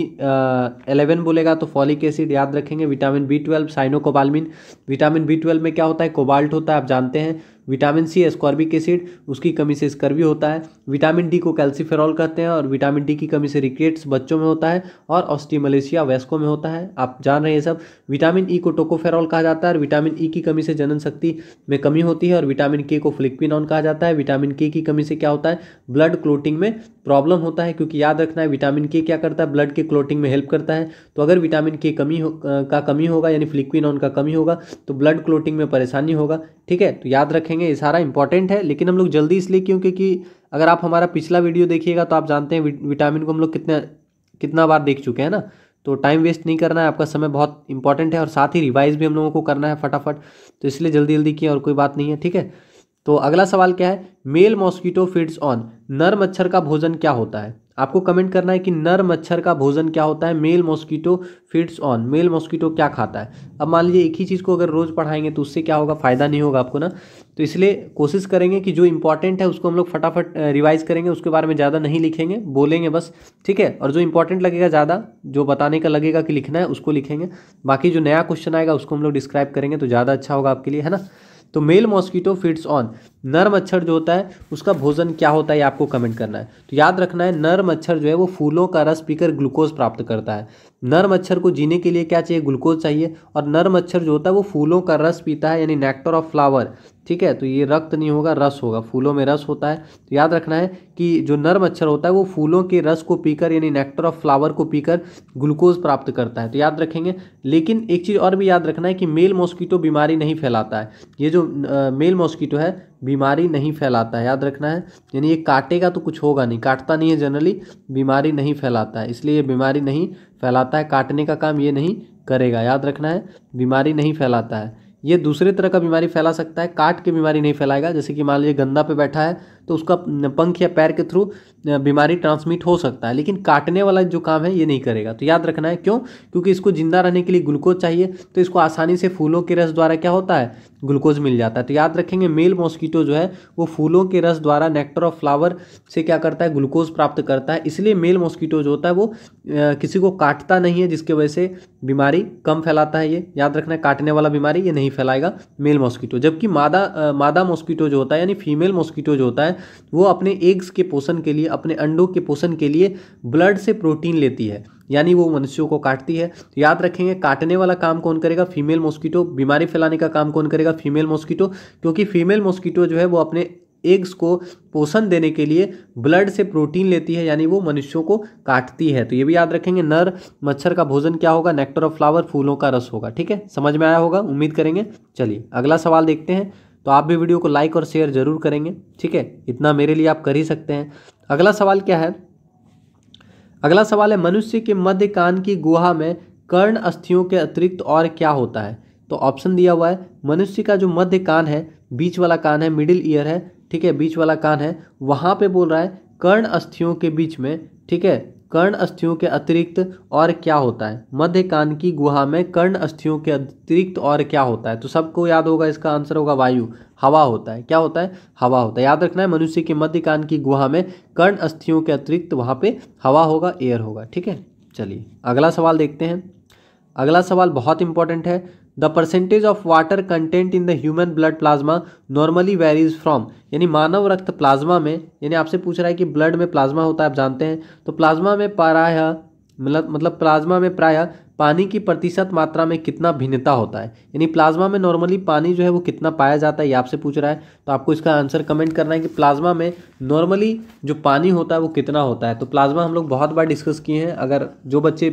एलेवन बोलेगा तो फॉलिक एसिड याद रखेंगे vitamin B twelve cyanocobalamin vitamin B twelve में में क्या होता है कोबाल्ट होता है आप जानते हैं विटामिन सी एस्कॉर्बिक एसिड उसकी कमी से स्कर्वी होता है विटामिन डी को कैल्सीफेरॉल कहते हैं और विटामिन डी की कमी से रिकेट्स बच्चों में होता है और ऑस्टिमलेशिया वयस्कों में होता है आप जान रहे हैं सब विटामिन ई e को टोकोफेरॉल कहा जाता है और विटामिन ई e की कमी से जनन शक्ति में कमी होती है और विटामिन के को फ्लिक्विनॉन कहा जाता है विटामिन के की कमी से क्या होता है ब्लड क्लोटिंग में प्रॉब्लम होता है क्योंकि याद रखना है विटामिन के क्या करता है ब्लड के क्लोटिंग में हेल्प करता है तो अगर विटामिन के कमी हो का कमी होगा यानी फ्लिक्विनॉन का कमी होगा तो ब्लड क्लोटिंग में परेशानी होगा ठीक है तो याद रखेंगे ये सारा इंपॉर्टेंट है लेकिन हम लोग जल्दी इसलिए क्यों क्योंकि अगर आप हमारा पिछला वीडियो देखिएगा तो आप जानते हैं विटामिन को हम लोग कितना कितना बार देख चुके हैं ना तो टाइम वेस्ट नहीं करना है आपका समय बहुत इंपॉर्टेंट है और साथ ही रिवाइज भी हम लोगों को करना है फटाफट तो इसलिए जल्दी जल्दी किए और कोई बात नहीं है ठीक है तो अगला सवाल क्या है मेल मॉस्किटो फीड्स ऑन नर मच्छर का भोजन क्या होता है आपको कमेंट करना है कि नर मच्छर का भोजन क्या होता है male mosquito feeds on male mosquito क्या खाता है अब मान लीजिए एक ही चीज़ को अगर रोज़ पढ़ाएंगे तो उससे क्या होगा फ़ायदा नहीं होगा आपको ना तो इसलिए कोशिश करेंगे कि जो इंपॉर्टेंट है उसको हम लोग फटाफट रिवाइज करेंगे उसके बारे में ज़्यादा नहीं लिखेंगे बोलेंगे बस ठीक है और जो इंपॉर्टेंट लगेगा ज़्यादा जो बताने का लगेगा कि लिखना है उसको लिखेंगे बाकी जो नया क्वेश्चन आएगा उसको हम लोग डिस्क्राइब करेंगे तो ज़्यादा अच्छा होगा आपके लिए है ना तो मेल मॉस्किटो फीड्स ऑन नर मच्छर जो होता है उसका भोजन क्या होता है आपको कमेंट करना है तो याद रखना है नर मच्छर जो है वो फूलों का रस पीकर ग्लूकोज प्राप्त करता है नर मच्छर को जीने के लिए क्या चाहिए ग्लूकोज चाहिए और नर मच्छर जो होता है वो फूलों का रस पीता है यानी नेक्टर ऑफ फ्लावर ठीक है तो ये रक्त नहीं होगा रस होगा फूलों में रस होता है तो याद रखना है कि जो नर मच्छर होता है वो फूलों के रस को पीकर यानी नेक्टर ऑफ फ्लावर को पीकर ग्लूकोज प्राप्त करता है तो याद रखेंगे लेकिन एक चीज़ और भी याद रखना है कि मेल मॉस्किटो बीमारी नहीं फैलाता है ये जो आ, मेल मॉस्किटो है बीमारी नहीं फैलाता है याद रखना है यानी ये काटेगा तो कुछ होगा नहीं काटता नहीं है जनरली बीमारी नहीं फैलाता है इसलिए ये बीमारी नहीं फैलाता है काटने का काम ये नहीं करेगा याद रखना है बीमारी नहीं फैलाता है ये दूसरे तरह का बीमारी फैला सकता है काट के बीमारी नहीं फैलाएगा जैसे कि मान लीजिए गंदा पे बैठा है तो उसका पंख या पैर के थ्रू बीमारी ट्रांसमिट हो सकता है लेकिन काटने वाला जो काम है ये नहीं करेगा तो याद रखना है क्यों क्योंकि इसको जिंदा रहने के लिए ग्लूकोज चाहिए तो इसको आसानी से फूलों के रस द्वारा क्या होता है ग्लूकोज मिल जाता है तो याद रखेंगे मेल मॉस्किटो जो है वो फूलों के रस द्वारा नेक्टर ऑफ फ्लावर से क्या करता है ग्लूकोज प्राप्त करता है इसलिए मेल मॉस्किटो जो होता है वो किसी को काटता नहीं है जिसके वजह से बीमारी कम फैलाता है ये याद रखना है काटने वाला बीमारी ये नहीं फैलाएगा मेल मॉस्किटो जबकि मादा मादा मॉस्किटो जो होता है यानी फीमेल मॉस्किटो जो होता है है वो अपने एग्स के पोषण के लिए अपने अंडों के पोषण के लिए ब्लड से प्रोटीन लेती है यानी वो मनुष्यों को काटती है याद रखेंगे काटने वाला काम कौन करेगा फीमेल मॉस्किटो बीमारी फैलाने का काम कौन करेगा फीमेल मॉस्किटो क्योंकि फीमेल मॉस्किटो जो है वो अपने एग्स को पोषण देने के लिए ब्लड से प्रोटीन लेती है यानी वो मनुष्यों को काटती है तो ये भी याद रखेंगे नर मच्छर का भोजन क्या होगा नेक्टर ऑफ फ्लावर फूलों का रस होगा ठीक है समझ में आया होगा उम्मीद करेंगे चलिए अगला सवाल देखते हैं तो आप भी वीडियो को लाइक और शेयर ज़रूर करेंगे ठीक है इतना मेरे लिए आप कर ही सकते हैं अगला सवाल क्या है अगला सवाल है मनुष्य के मध्य कान की गुहा में कर्ण अस्थियों के अतिरिक्त और क्या होता है तो ऑप्शन दिया हुआ है मनुष्य का जो मध्य कान है बीच वाला कान है मिडिल ईयर है ठीक है बीच वाला कान है वहाँ पे बोल रहा है कर्ण अस्थियों के बीच में ठीक है कर्ण अस्थियों के अतिरिक्त और क्या होता है मध्य कान की गुहा में कर्ण अस्थियों के अतिरिक्त और क्या होता है तो सबको याद होगा इसका आंसर होगा वायु हवा होता है क्या होता है हवा होता है याद रखना है मनुष्य के मध्य कान की गुहा में कर्ण अस्थियों के अतिरिक्त वहाँ पे हवा होगा एयर होगा ठीक है चलिए अगला सवाल देखते हैं अगला सवाल बहुत इंपॉर्टेंट है the percentage of water content in the human blood plasma normally varies from यानी मानव रक्त प्लाज्मा में यानी आपसे पूछ रहा है कि ब्लड में प्लाज्मा होता है आप जानते हैं तो प्लाज्मा में प्राय मतलब मतलब प्लाज्मा में प्राय पानी की प्रतिशत मात्रा में कितना भिन्नता होता है यानी प्लाज्मा में नॉर्मली पानी जो है वो कितना पाया जाता है ये आपसे पूछ रहा है तो आपको इसका आंसर कमेंट करना है कि प्लाज्मा में नॉर्मली जो पानी होता है वो कितना होता है तो प्लाज्मा हम लोग बहुत बार डिस्कस किए हैं अगर जो बच्चे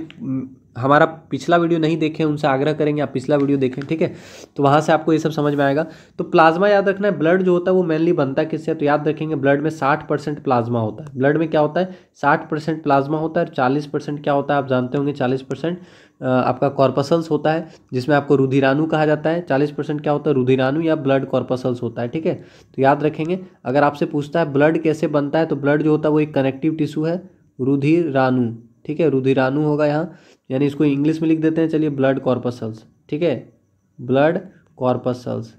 हमारा पिछला वीडियो नहीं देखें उनसे आग्रह करेंगे आप पिछला वीडियो देखें ठीक है तो वहाँ से आपको ये सब समझ में आएगा तो प्लाज्मा याद रखना है ब्लड जो होता है वो मेनली बनता है किससे तो याद रखेंगे ब्लड में साठ परसेंट प्लाज्मा होता है ब्लड में क्या होता है साठ परसेंट प्लाज्मा होता है और चालीस परसेंट क्या होता है आप जानते होंगे चालीस परसेंट आपका कॉर्पसल्स होता है जिसमें आपको रुधिरानु कहा जाता है चालीस परसेंट क्या होता है रुधिरानु या ब्लड कॉर्पसल्स होता है ठीक है तो याद रखेंगे अगर आपसे पूछता है ब्लड कैसे बनता है तो ब्लड जो होता है वो एक कनेक्टिव टिश्यू है रुधिरानु ठीक है रुधिरानु होगा यहाँ यानी इसको इंग्लिश में लिख देते हैं चलिए ब्लड कॉर्पस सेल्स ठीक है ब्लड कॉर्पस सेल्स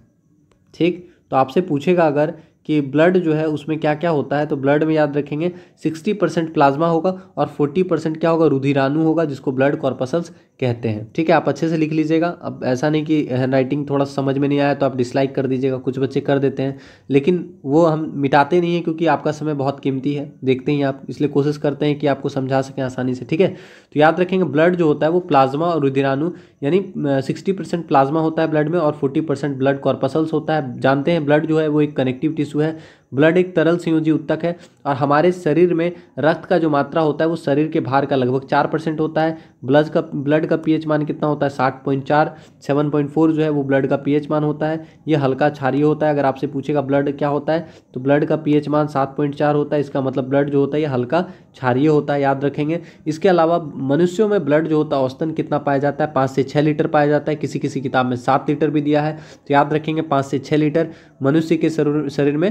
ठीक तो आपसे पूछेगा अगर कि ब्लड जो है उसमें क्या क्या होता है तो ब्लड में याद रखेंगे सिक्सटी परसेंट प्लाज्मा होगा और फोर्टी परसेंट क्या होगा रुधिराणु होगा जिसको ब्लड कॉर्पसल्स कहते हैं ठीक है आप अच्छे से लिख लीजिएगा अब ऐसा नहीं कि हैंड राइटिंग थोड़ा समझ में नहीं आया तो आप डिसलाइक कर दीजिएगा कुछ बच्चे कर देते हैं लेकिन वो हम मिटाते नहीं हैं क्योंकि आपका समय बहुत कीमती है देखते ही आप इसलिए कोशिश करते हैं कि आपको समझा सकें आसानी से ठीक है तो याद रखेंगे ब्लड जो होता है वो प्लाज्मा और रुधिराणु यानी सिक्सटी प्लाज्मा होता है ब्लड में और फोर्टी ब्लड कॉर्पसल्स होता है जानते हैं ब्लड जो है वो एक कनेक्टिव टिश्यू इशू है ब्लड एक तरल संयोजी उत्तक है और हमारे शरीर में रक्त का जो मात्रा होता है वो शरीर के भार का लगभग चार परसेंट होता है ब्लड का ब्लड का पीएच मान कितना होता है साठ पॉइंट चार सेवन पॉइंट फोर जो है वो ब्लड का पीएच मान होता है ये हल्का क्षारीय होता है अगर आपसे पूछेगा ब्लड क्या होता है तो ब्लड का पीएच मान सात पॉइंट चार होता है इसका मतलब ब्लड जो होता है ये हल्का क्षारीय होता है याद रखेंगे इसके अलावा मनुष्यों में ब्लड जो होता है औस्तन कितना पाया जाता है पाँच से छः लीटर पाया जाता है किसी किसी किताब में सात लीटर भी दिया है तो याद रखेंगे पाँच से छः लीटर मनुष्य के शरीर में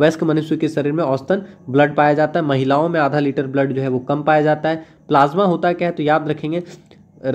वयस्क मनुष्य के शरीर में औसतन ब्लड पाया जाता है महिलाओं में आधा लीटर ब्लड जो है वो कम पाया जाता है प्लाज्मा होता क्या है तो याद रखेंगे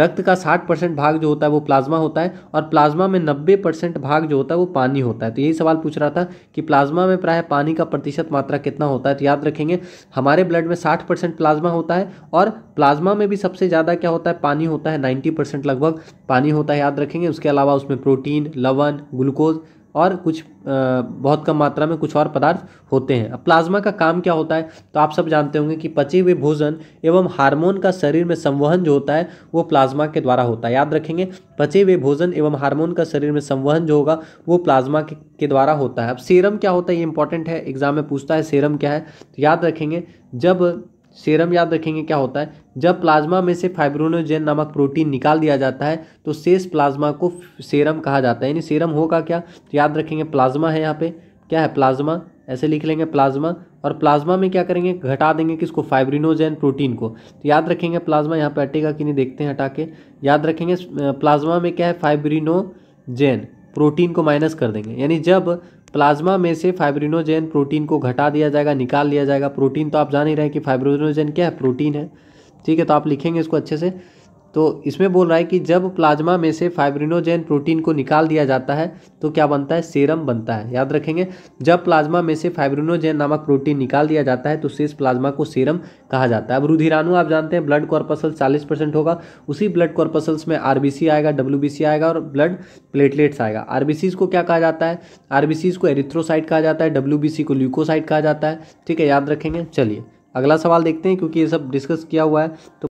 रक्त का 60 परसेंट भाग जो होता है वो प्लाज्मा होता है और प्लाज्मा में 90 परसेंट भाग जो होता है वो पानी होता है तो यही सवाल पूछ रहा था कि प्लाज्मा में प्राय पानी का प्रतिशत मात्रा कितना होता है तो याद रखेंगे हमारे ब्लड में 60 परसेंट प्लाज्मा होता है और प्लाज्मा में भी सबसे ज़्यादा क्या होता है पानी होता है नाइन्टी लगभग पानी होता है याद रखेंगे उसके अलावा उसमें प्रोटीन लवन ग्लूकोज और कुछ बहुत कम मात्रा में कुछ और पदार्थ होते हैं अब प्लाज्मा का काम क्या होता है तो आप सब जानते होंगे कि पचे हुए भोजन एवं हार्मोन का शरीर में संवहन जो होता है वो प्लाज्मा के द्वारा होता है याद रखेंगे पचे हुए भोजन एवं हार्मोन का शरीर में संवहन जो होगा वो प्लाज्मा के, के द्वारा होता है अब सीरम क्या होता है ये इंपॉर्टेंट है एग्जाम में पूछता है सीरम क्या है तो याद रखेंगे जब सीरम याद रखेंगे क्या होता है जब प्लाज्मा में से फाइब्रोनोजेन नामक प्रोटीन निकाल दिया जाता है तो शेष प्लाज्मा को सेरम कहा जाता है यानी सेरम होगा क्या तो याद रखेंगे प्लाज्मा है यहाँ पे क्या है प्लाज्मा ऐसे लिख लेंगे प्लाज्मा और प्लाज्मा में क्या करेंगे घटा देंगे किसको फाइब्रिनोजेन प्रोटीन को तो याद रखेंगे प्लाज्मा यहाँ पे हटेगा कि नहीं देखते हैं हटा के याद रखेंगे प्लाज्मा में क्या है फाइब्रिनोजेन प्रोटीन को माइनस कर देंगे यानी जब प्लाज्मा में से फाइब्रिनोजेन प्रोटीन को घटा दिया जाएगा निकाल लिया जाएगा प्रोटीन तो आप जान ही रहे कि फाइब्रिनोजेन क्या है प्रोटीन है ठीक है तो आप लिखेंगे इसको अच्छे से तो इसमें बोल रहा है कि जब प्लाज्मा में से फाइब्रिनोजेन प्रोटीन को निकाल दिया जाता है तो क्या बनता है सेरम बनता है याद रखेंगे जब प्लाज्मा में से फाइब्रिनोजेन नामक प्रोटीन निकाल दिया जाता है तो शेष प्लाज्मा को सेरम कहा जाता है अब रुधिराणु आप जानते हैं ब्लड कॉर्पसल चालीस परसेंट होगा उसी ब्लड कॉर्पसल्स में आर आएगा डब्ल्यू आएगा और ब्लड प्लेटलेट्स आएगा आर को क्या कहा जाता है आर को एरिथ्रोसाइट कहा जाता है डब्ल्यू को ल्यूकोसाइट कहा जाता है ठीक है याद रखेंगे चलिए अगला सवाल देखते हैं क्योंकि ये सब डिस्कस किया हुआ है तो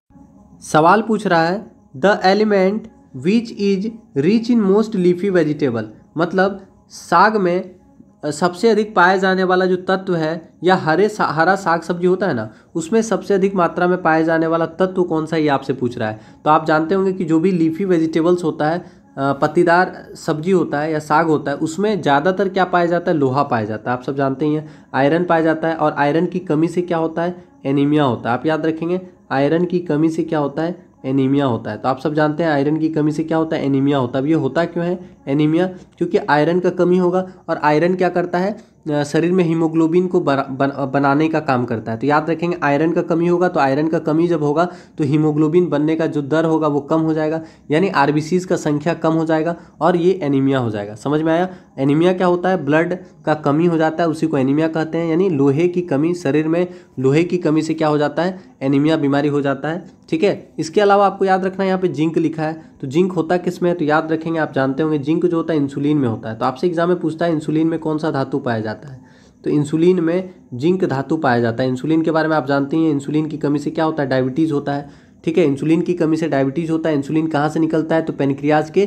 सवाल पूछ रहा है the element which is rich in most leafy vegetable मतलब साग में सबसे अधिक पाया जाने वाला जो तत्व है या हरे सा, हरा साग सब्जी होता है ना उसमें सबसे अधिक मात्रा में पाया जाने वाला तत्व कौन सा ये आपसे पूछ रहा है तो आप जानते होंगे कि जो भी लीफी वेजिटेबल्स होता है पत्तीदार सब्जी होता है या साग होता है उसमें ज़्यादातर क्या पाया जाता है लोहा पाया जाता है आप सब जानते ही हैं आयरन पाया जाता है और आयरन की कमी से क्या होता है एनीमिया होता है आप याद रखेंगे आयरन की कमी से क्या होता है एनीमिया होता है तो आप सब जानते हैं आयरन की कमी से क्या होता है एनीमिया होता है अब ये होता क्यों है एनीमिया क्योंकि आयरन का कमी होगा और आयरन क्या करता है शरीर में हीमोग्लोबिन को बनाने का काम करता है तो याद रखेंगे आयरन का कमी होगा तो आयरन का कमी जब होगा तो हीमोग्लोबिन बनने का जो दर होगा वो कम हो जाएगा यानी आर का संख्या कम हो जाएगा और ये एनीमिया हो जाएगा समझ में आया एनीमिया क्या होता है ब्लड का कमी हो जाता है उसी को एनीमिया कहते हैं यानी लोहे की कमी शरीर में लोहे की कमी से क्या हो जाता है एनीमिया बीमारी हो जाता है ठीक है इसके अलावा आपको याद रखना है यहाँ पे जिंक लिखा है तो जिंक होता किस में है तो याद रखेंगे आप जानते होंगे जिंक जो होता है इंसुलिन में होता है तो आपसे एग्जाम में पूछता है इंसुलिन में कौन सा धातु पाया जाता है तो इंसुलिन में जिंक धातु पाया जाता है इंसुलिन के बारे में आप जानते हैं इंसुलिन की कमी से क्या होता है डायबिटीज़ होता है ठीक है इंसुलिन की कमी से डायबिटीज़ होता है इंसुलिन कहाँ से निकलता है तो पेनक्रियाज के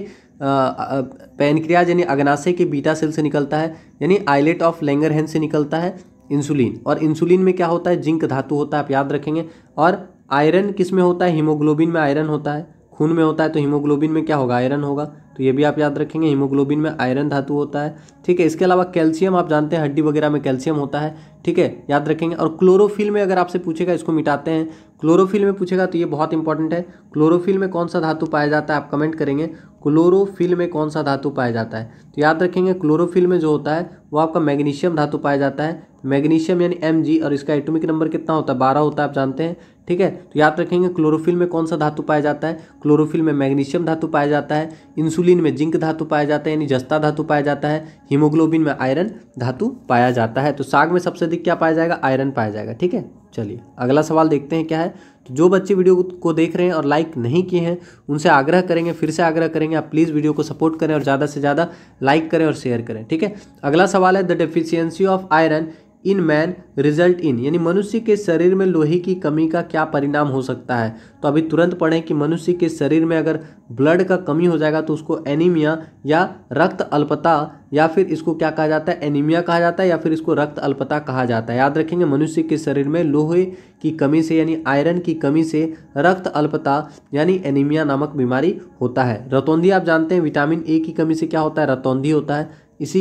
पेनक्रियाज यानी अग्नाशय के बीटा सेल से निकलता है यानी आइलेट ऑफ लेंगर हैंड से निकलता है इंसुलिन और इंसुलिन में क्या होता है जिंक धातु होता है आप याद रखेंगे और आयरन किस में होता है हीमोग्लोबिन में आयरन होता है खून में होता है तो हीमोग्लोबिन में क्या होगा आयरन होगा तो ये भी आप याद रखेंगे हीमोग्लोबिन में आयरन धातु होता है ठीक है इसके अलावा कैल्शियम आप जानते हैं हड्डी वगैरह में कैल्शियम होता है ठीक है याद रखेंगे और क्लोरोफिल में अगर आपसे पूछेगा इसको मिटाते हैं क्लोरोफिल में पूछेगा तो ये बहुत इंपॉर्टेंट है क्लोरोफिल में कौन सा धातु पाया जाता है आप कमेंट करेंगे क्लोरोफिल में कौन सा धातु पाया जाता है तो याद रखेंगे क्लोरोफिल में जो होता है वो आपका मैग्नीशियम धातु पाया जाता है मैग्नीशियम यानी एम और इसका एटोमिक नंबर कितना होता है बारह होता है आप जानते हैं ठीक है तो याद रखेंगे क्लोरोफिल में कौन सा धातु पाया जाता है क्लोरोफिल में मैग्नीशियम धातु पाया जाता है इंसुलिन में जिंक धातु पाया जाता है यानी जस्ता धातु पाया जाता है हीमोग्लोबिन में आयरन धातु पाया जाता है तो साग में सबसे अधिक क्या पाया जाएगा आयरन पाया जाएगा ठीक है चलिए अगला सवाल देखते हैं क्या है तो जो बच्चे वीडियो को देख रहे हैं और लाइक नहीं किए हैं उनसे आग्रह करेंगे फिर से आग्रह करेंगे आप प्लीज़ वीडियो को सपोर्ट करें और ज़्यादा से ज़्यादा लाइक करें और शेयर करें ठीक है अगला सवाल है the deficiency of iron in man result in यानी मनुष्य के शरीर में लोहे की कमी का क्या परिणाम हो सकता है तो अभी तुरंत पढ़ें कि मनुष्य के शरीर में अगर ब्लड का कमी हो जाएगा तो उसको एनीमिया या रक्त अल्पता या फिर इसको क्या कहा जाता है एनीमिया कहा जाता है या फिर इसको रक्त अल्पता कहा जाता है याद रखेंगे मनुष्य के शरीर में लोहे की कमी से यानी आयरन की कमी से रक्त अल्पता यानी एनीमिया नामक बीमारी होता है रतौंधी आप जानते हैं विटामिन ए की कमी से क्या होता है रतौंधी होता है इसी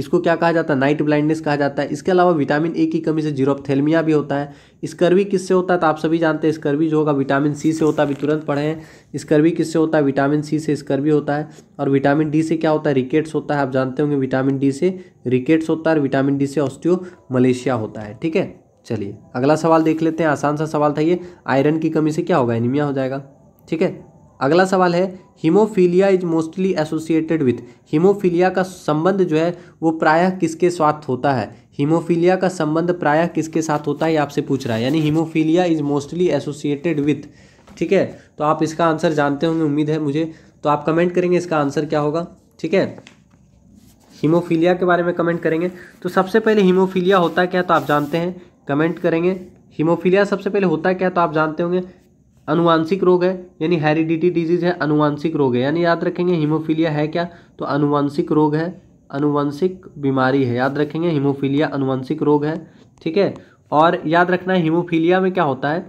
इसको क्या कहा जाता है नाइट ब्लाइंडनेस कहा जाता है इसके अलावा विटामिन ए की कमी से जीरोपथेलमिया भी होता है स्कर्वी किससे होता है तो आप सभी जानते हैं स्कर्वी जो होगा विटामिन सी से होता है अभी तुरंत पढ़े हैं स्कर्वी किससे होता है विटामिन सी से स्कर्वी होता है और विटामिन डी से क्या होता है रिकेट्स होता है आप जानते होंगे विटामिन डी से रिकेट्स होता है और विटामिन डी से ऑस्टियो मलेशिया होता है ठीक है चलिए अगला सवाल देख लेते हैं आसान सा सवाल था ये आयरन की कमी से क्या होगा एनीमिया हो जाएगा ठीक है अगला सवाल है haemophilia is mostly associated with haemophilia का संबंध जो है वो प्रायः किसके साथ होता है हीमोफीलिया का संबंध प्रायः किसके साथ होता है ये आपसे पूछ रहा है यानी haemophilia is mostly associated with ठीक है तो आप इसका आंसर जानते होंगे उम्मीद है मुझे तो आप कमेंट करेंगे इसका आंसर क्या होगा ठीक है हीमोफीलिया के बारे में कमेंट करेंगे तो सबसे पहले हीमोफीलिया होता क्या तो आप जानते हैं कमेंट करेंगे हीमोफीलिया सबसे पहले होता क्या तो आप जानते होंगे अनुवांशिक रोग है यानी हेरिडिटी डिजीज है अनुवांशिक रोग है यानी याद रखेंगे हीमोफीलिया है क्या तो अनुवांशिक रोग है अनुवांशिक बीमारी है याद रखेंगे हीमोफीलिया अनुवांशिक रोग है ठीक है और याद रखना है हीमोफीलिया में क्या होता है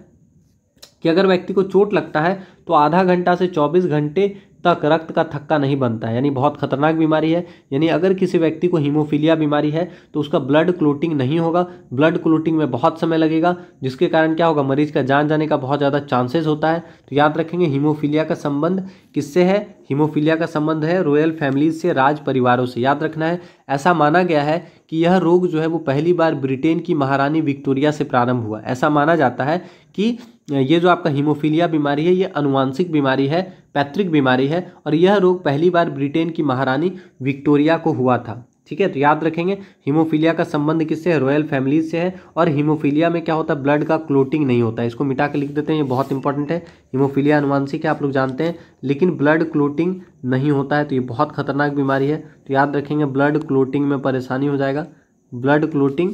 कि अगर व्यक्ति को चोट लगता है तो आधा घंटा से चौबीस घंटे तक रक्त का थक्का नहीं बनता है यानी बहुत खतरनाक बीमारी है यानी अगर किसी व्यक्ति को हीमोफीलिया बीमारी है तो उसका ब्लड क्लोटिंग नहीं होगा ब्लड क्लोटिंग में बहुत समय लगेगा जिसके कारण क्या होगा मरीज का जान जाने का बहुत ज़्यादा चांसेस होता है तो याद रखेंगे हीमोफीलिया का संबंध किससे है हीमोफीलिया का संबंध है रॉयल फैमिलीज से राज परिवारों से याद रखना है ऐसा माना गया है कि यह रोग जो है वो पहली बार ब्रिटेन की महारानी विक्टोरिया से प्रारंभ हुआ ऐसा माना जाता है कि ये जो आपका हीमोफीलिया बीमारी है ये अनुवांशिक बीमारी है पैतृक बीमारी है और यह रोग पहली बार ब्रिटेन की महारानी विक्टोरिया को हुआ था ठीक है तो याद रखेंगे हीमोफीलिया का संबंध किससे है रॉयल फैमिली से है और हीमोफीलिया में क्या होता है ब्लड का क्लोटिंग नहीं होता है इसको मिटा के लिख देते हैं ये बहुत इंपॉर्टेंट है हीमोफीलिया अनुवांशिक है आप लोग जानते हैं लेकिन ब्लड क्लोटिंग नहीं होता है तो ये बहुत खतरनाक बीमारी है तो याद रखेंगे ब्लड क्लोटिंग में परेशानी हो जाएगा ब्लड क्लोटिंग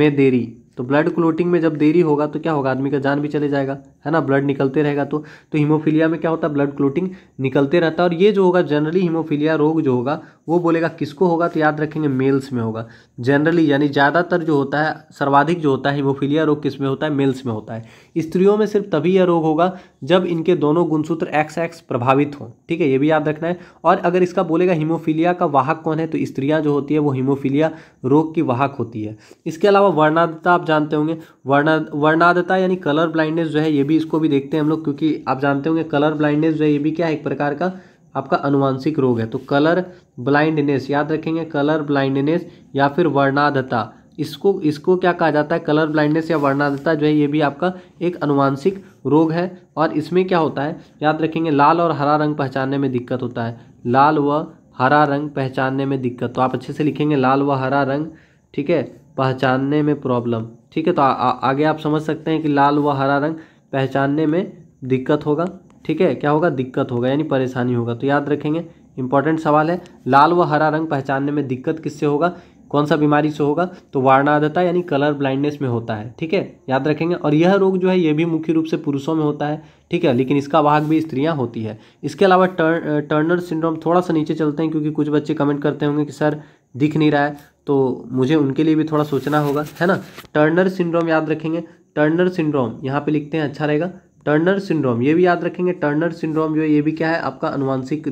में देरी तो ब्लड क्लोटिंग में जब देरी होगा तो क्या होगा आदमी का जान भी चले जाएगा है ना ब्लड निकलते रहेगा तो तो हीमोफीलिया में क्या होता है ब्लड क्लोटिंग निकलते रहता है और ये जो होगा जनरली हीमोफीलिया रोग जो होगा वो बोलेगा किसको होगा तो याद रखेंगे मेल्स में होगा जनरली यानी ज़्यादातर जो होता है सर्वाधिक जो होता है हीमोफीलिया रोग किस में होता है मेल्स में होता है स्त्रियों में सिर्फ तभी यह रोग होगा जब इनके दोनों गुणसूत्र एक्स एक्स प्रभावित हों ठीक है ये भी याद रखना है और अगर इसका बोलेगा हीमोफीलिया का वाहक कौन है तो स्त्रियाँ जो होती है वो हीमोफीलिया रोग की वाहक होती है इसके अलावा वर्णादता आप जानते होंगे वर्णा वर्णादता यानी कलर ब्लाइंडनेस जो है ये भी को भी देखते हैं हम लोग क्योंकि आप जानते होंगे कलर ब्लाइंडनेस जो है ये भी क्या है एक प्रकार का आपका अनुवांशिक रोग है तो कलर ब्लाइंडनेस याद रखेंगे कलर ब्लाइंडनेस या फिर वर्णाधता इसको इसको क्या कहा जाता है कलर ब्लाइंडनेस या वर्णाधता जो है ये भी आपका एक अनुवांशिक रोग है और इसमें क्या होता है याद रखेंगे लाल और हरा रंग पहचानने में दिक्कत होता है लाल व हरा रंग पहचानने में दिक्कत तो आप अच्छे से लिखेंगे लाल व हरा रंग ठीक है पहचानने में प्रॉब्लम ठीक है तो आ, आ, आगे आप समझ सकते हैं कि लाल व हरा रंग पहचानने में दिक्कत होगा ठीक है क्या होगा दिक्कत होगा यानी परेशानी होगा तो याद रखेंगे इंपॉर्टेंट सवाल है लाल व हरा रंग पहचानने में दिक्कत किससे होगा कौन सा बीमारी से होगा तो वार्णाधता यानी कलर ब्लाइंडनेस में होता है ठीक है याद रखेंगे और यह रोग जो है ये भी मुख्य रूप से पुरुषों में होता है ठीक है लेकिन इसका वाहक भी स्त्रियां होती है इसके अलावा टर् टर्नर सिंड्रोम थोड़ा सा नीचे चलते हैं क्योंकि कुछ बच्चे कमेंट करते होंगे कि सर दिख नहीं रहा है तो मुझे उनके लिए भी थोड़ा सोचना होगा है ना टर्नर सिंड्रोम याद रखेंगे टर्नर सिंड्रोम यहाँ पे लिखते हैं अच्छा रहेगा टर्नर सिंड्रोम ये भी याद रखेंगे टर्नर सिंड्रोम जो है ये भी क्या है आपका अनुवांशिक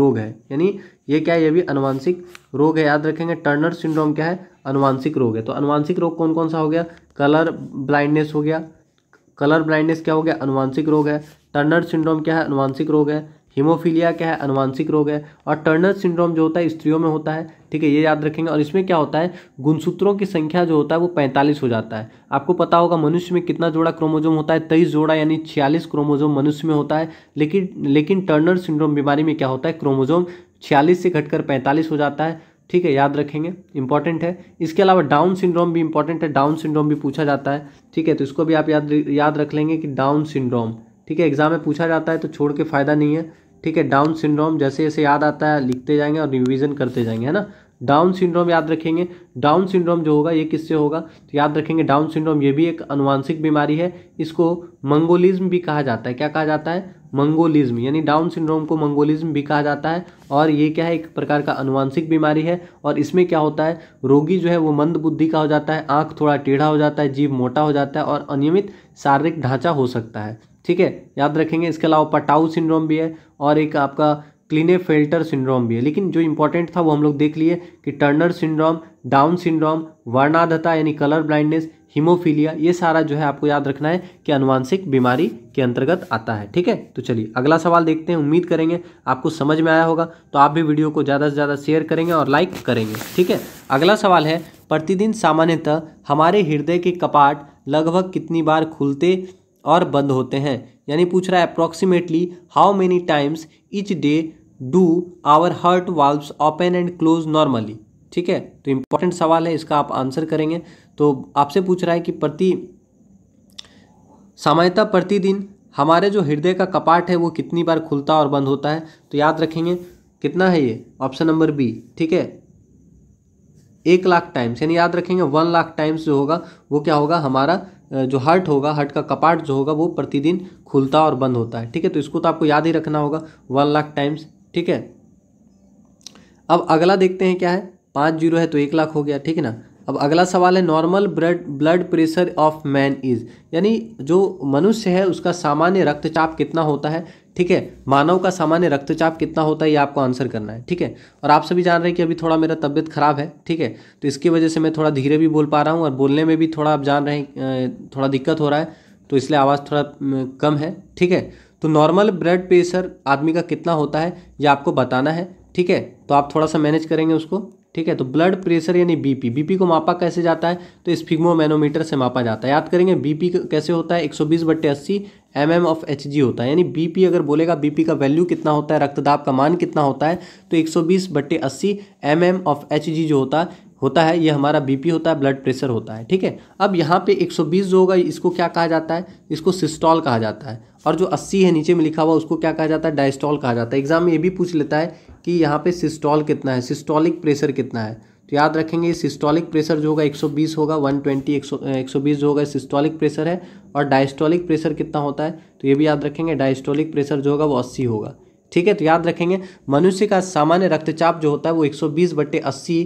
रोग है यानी ये क्या है ये भी अनुवांशिक रोग है याद रखेंगे टर्नर सिंड्रोम क्या है अनुवांशिक रोग है तो अनुवांशिक रोग कौन कौन सा हो गया कलर ब्लाइंडनेस हो गया कलर ब्लाइंडनेस क्या हो गया अनुवांशिक रोग है टर्नर सिंड्रोम क्या है अनुवांशिक रोग है हीमोफीलिया क्या है अनुवांशिक रोग है और टर्नर सिंड्रोम जो होता है स्त्रियों में होता है ठीक है ये याद रखेंगे और इसमें क्या होता है गुणसूत्रों की संख्या जो होता है वो पैंतालीस हो जाता है आपको पता होगा मनुष्य में कितना जोड़ा क्रोमोजोम होता है तेईस जोड़ा यानी छियालीस क्रोमोजोम मनुष्य में होता है लेकिन लेकिन टर्नर सिंड्रोम बीमारी में क्या होता है क्रोमोजोम छियालीस से घटकर पैंतालीस हो जाता है ठीक है याद रखेंगे इंपॉर्टेंट है इसके अलावा डाउन सिंड्रोम भी इंपॉर्टेंट है डाउन सिंड्रोम भी पूछा जाता है ठीक है तो इसको भी आप याद याद रख लेंगे कि डाउन सिंड्रोम ठीक है एग्जाम में पूछा जाता है तो छोड़ के फ़ायदा नहीं है ठीक है डाउन सिंड्रोम जैसे जैसे याद आता है लिखते जाएंगे और रिविजन करते जाएंगे है ना डाउन सिंड्रोम याद रखेंगे डाउन सिंड्रोम जो होगा ये किससे होगा तो याद रखेंगे डाउन सिंड्रोम ये भी एक अनुवांशिक बीमारी है इसको मंगोलिज्म भी कहा जाता है क्या कहा जाता है मंगोलिज्म यानी डाउन सिंड्रोम को मंगोलिज्म भी कहा जाता है और ये क्या है एक प्रकार का अनुवांशिक बीमारी है और इसमें क्या होता है रोगी जो है वो मंद बुद्धि का हो जाता है आँख थोड़ा टेढ़ा हो जाता है जीव मोटा हो जाता है और अनियमित शारीरिक ढांचा हो सकता है ठीक है याद रखेंगे इसके अलावा पटाऊ सिंड्रोम भी है और एक आपका क्लिने फिल्टर सिंड्रोम भी है लेकिन जो इंपॉर्टेंट था वो हम लोग देख लिए कि टर्नर सिंड्रोम डाउन सिंड्रोम वर्णाधता यानी कलर ब्लाइंडनेस हीमोफीलिया ये सारा जो है आपको याद रखना है कि अनुवांशिक बीमारी के अंतर्गत आता है ठीक है तो चलिए अगला सवाल देखते हैं उम्मीद करेंगे आपको समझ में आया होगा तो आप भी वीडियो को ज़्यादा से ज़्यादा शेयर करेंगे और लाइक करेंगे ठीक है अगला सवाल है प्रतिदिन सामान्यतः हमारे हृदय के कपाट लगभग कितनी बार खुलते और बंद होते हैं यानी पूछ रहा है approximately how many times each day do our heart valves open and close normally ठीक है तो इम्पॉर्टेंट सवाल है इसका आप आंसर करेंगे तो आपसे पूछ रहा है कि प्रति सामान्यतः प्रतिदिन हमारे जो हृदय का कपाट है वो कितनी बार खुलता और बंद होता है तो याद रखेंगे कितना है ये ऑप्शन नंबर बी ठीक है एक लाख टाइम्स यानी याद रखेंगे वन लाख टाइम्स जो होगा वो क्या होगा हमारा जो हर्ट होगा हर्ट का कपाट जो होगा वो प्रतिदिन खुलता और बंद होता है ठीक है तो इसको तो आपको याद ही रखना होगा वन लाख टाइम्स ठीक है अब अगला देखते हैं क्या है पाँच जीरो है तो एक लाख हो गया ठीक है ना अब अगला सवाल है normal blood blood pressure of man is यानी जो मनुष्य है उसका सामान्य रक्तचाप कितना होता है ठीक है मानव का सामान्य रक्तचाप कितना होता है ये आपको आंसर करना है ठीक है और आप सभी जान रहे हैं कि अभी थोड़ा मेरा तबियत खराब है ठीक है तो इसकी वजह से मैं थोड़ा धीरे भी बोल पा रहा हूँ और बोलने में भी थोड़ा आप जान रहे हैं थोड़ा दिक्कत हो रहा है तो इसलिए आवाज़ थोड़ा कम है ठीक है तो नॉर्मल ब्लड प्रेशर आदमी का कितना होता है ये आपको बताना है ठीक है तो आप थोड़ा सा मैनेज करेंगे उसको ठीक है तो ब्लड प्रेशर यानी बीपी बीपी को मापा कैसे जाता है तो इस स्फिग्मोमैनोमीटर से मापा जाता है याद करेंगे बीपी कैसे होता है 120 सौ बीस बट्टे अस्सी M M of H G होता है यानी बीपी अगर बोलेगा बीपी का वैल्यू कितना होता है रक्तदाब का मान कितना होता है तो 120 सौ बीस बट्टे अस्सी M M of H G जो होता है होता है ये हमारा बीपी होता है ब्लड प्रेशर होता है ठीक है अब यहाँ पे 120 जो होगा इसको क्या कहा जाता है इसको सिस्टॉल कहा जाता है और जो 80 है नीचे में लिखा हुआ उसको क्या कहा जाता है डायस्टॉल कहा जाता है एग्जाम में ये भी पूछ लेता है कि यहाँ पे सिस्टॉल कितना है सिस्टॉलिक प्रेशर कितना है तो याद रखेंगे सिस्टॉलिक प्रेशर जो होगा 120 होगा 120 120 जो होगा सिस्टॉलिक प्रेशर है और डायस्टॉलिक प्रेशर कितना होता है तो ये भी याद रखेंगे डायस्टॉलिक प्रेशर जो होगा वो अस्सी होगा ठीक है तो याद रखेंगे मनुष्य का सामान्य रक्तचाप जो होता है वो एक सौ बीस बट्टे अस्सी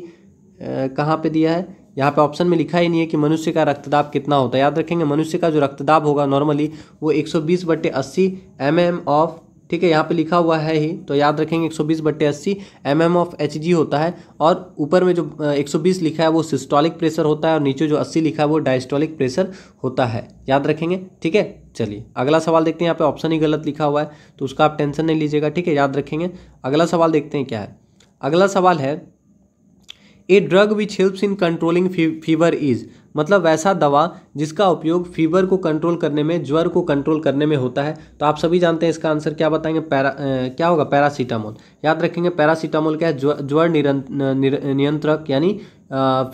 कहाँ पर दिया है यहाँ पे ऑप्शन में लिखा ही नहीं है कि मनुष्य का रक्तदाब कितना होता है याद रखेंगे मनुष्य का जो रक्तदाब होगा नॉर्मली वो 120 सौ बीस बट्टे अस्सी एम एम ऑफ ठीक है यहाँ पे लिखा हुआ है ही तो याद रखेंगे 120 सौ बीस बट्टे अस्सी M M of H G होता है और ऊपर में जो 120 लिखा है वो सिस्टोलिक प्रेशर होता है और नीचे जो 80 लिखा है वो डायस्टोलिक प्रेशर होता है याद रखेंगे ठीक है चलिए अगला सवाल देखते हैं यहाँ पे ऑप्शन ही गलत लिखा हुआ है तो उसका आप टेंशन नहीं लीजिएगा ठीक है याद रखेंगे अगला सवाल देखते हैं क्या है अगला सवाल है a drug which helps in controlling fever is मतलब वैसा दवा जिसका उपयोग फीवर को कंट्रोल करने में ज्वर को कंट्रोल करने में होता है तो आप सभी जानते हैं इसका आंसर क्या बताएंगे पैरा क्या होगा पैरासीटामोल याद रखेंगे पैरासीटामोल क्या है ज्वर नियंत्रक यानी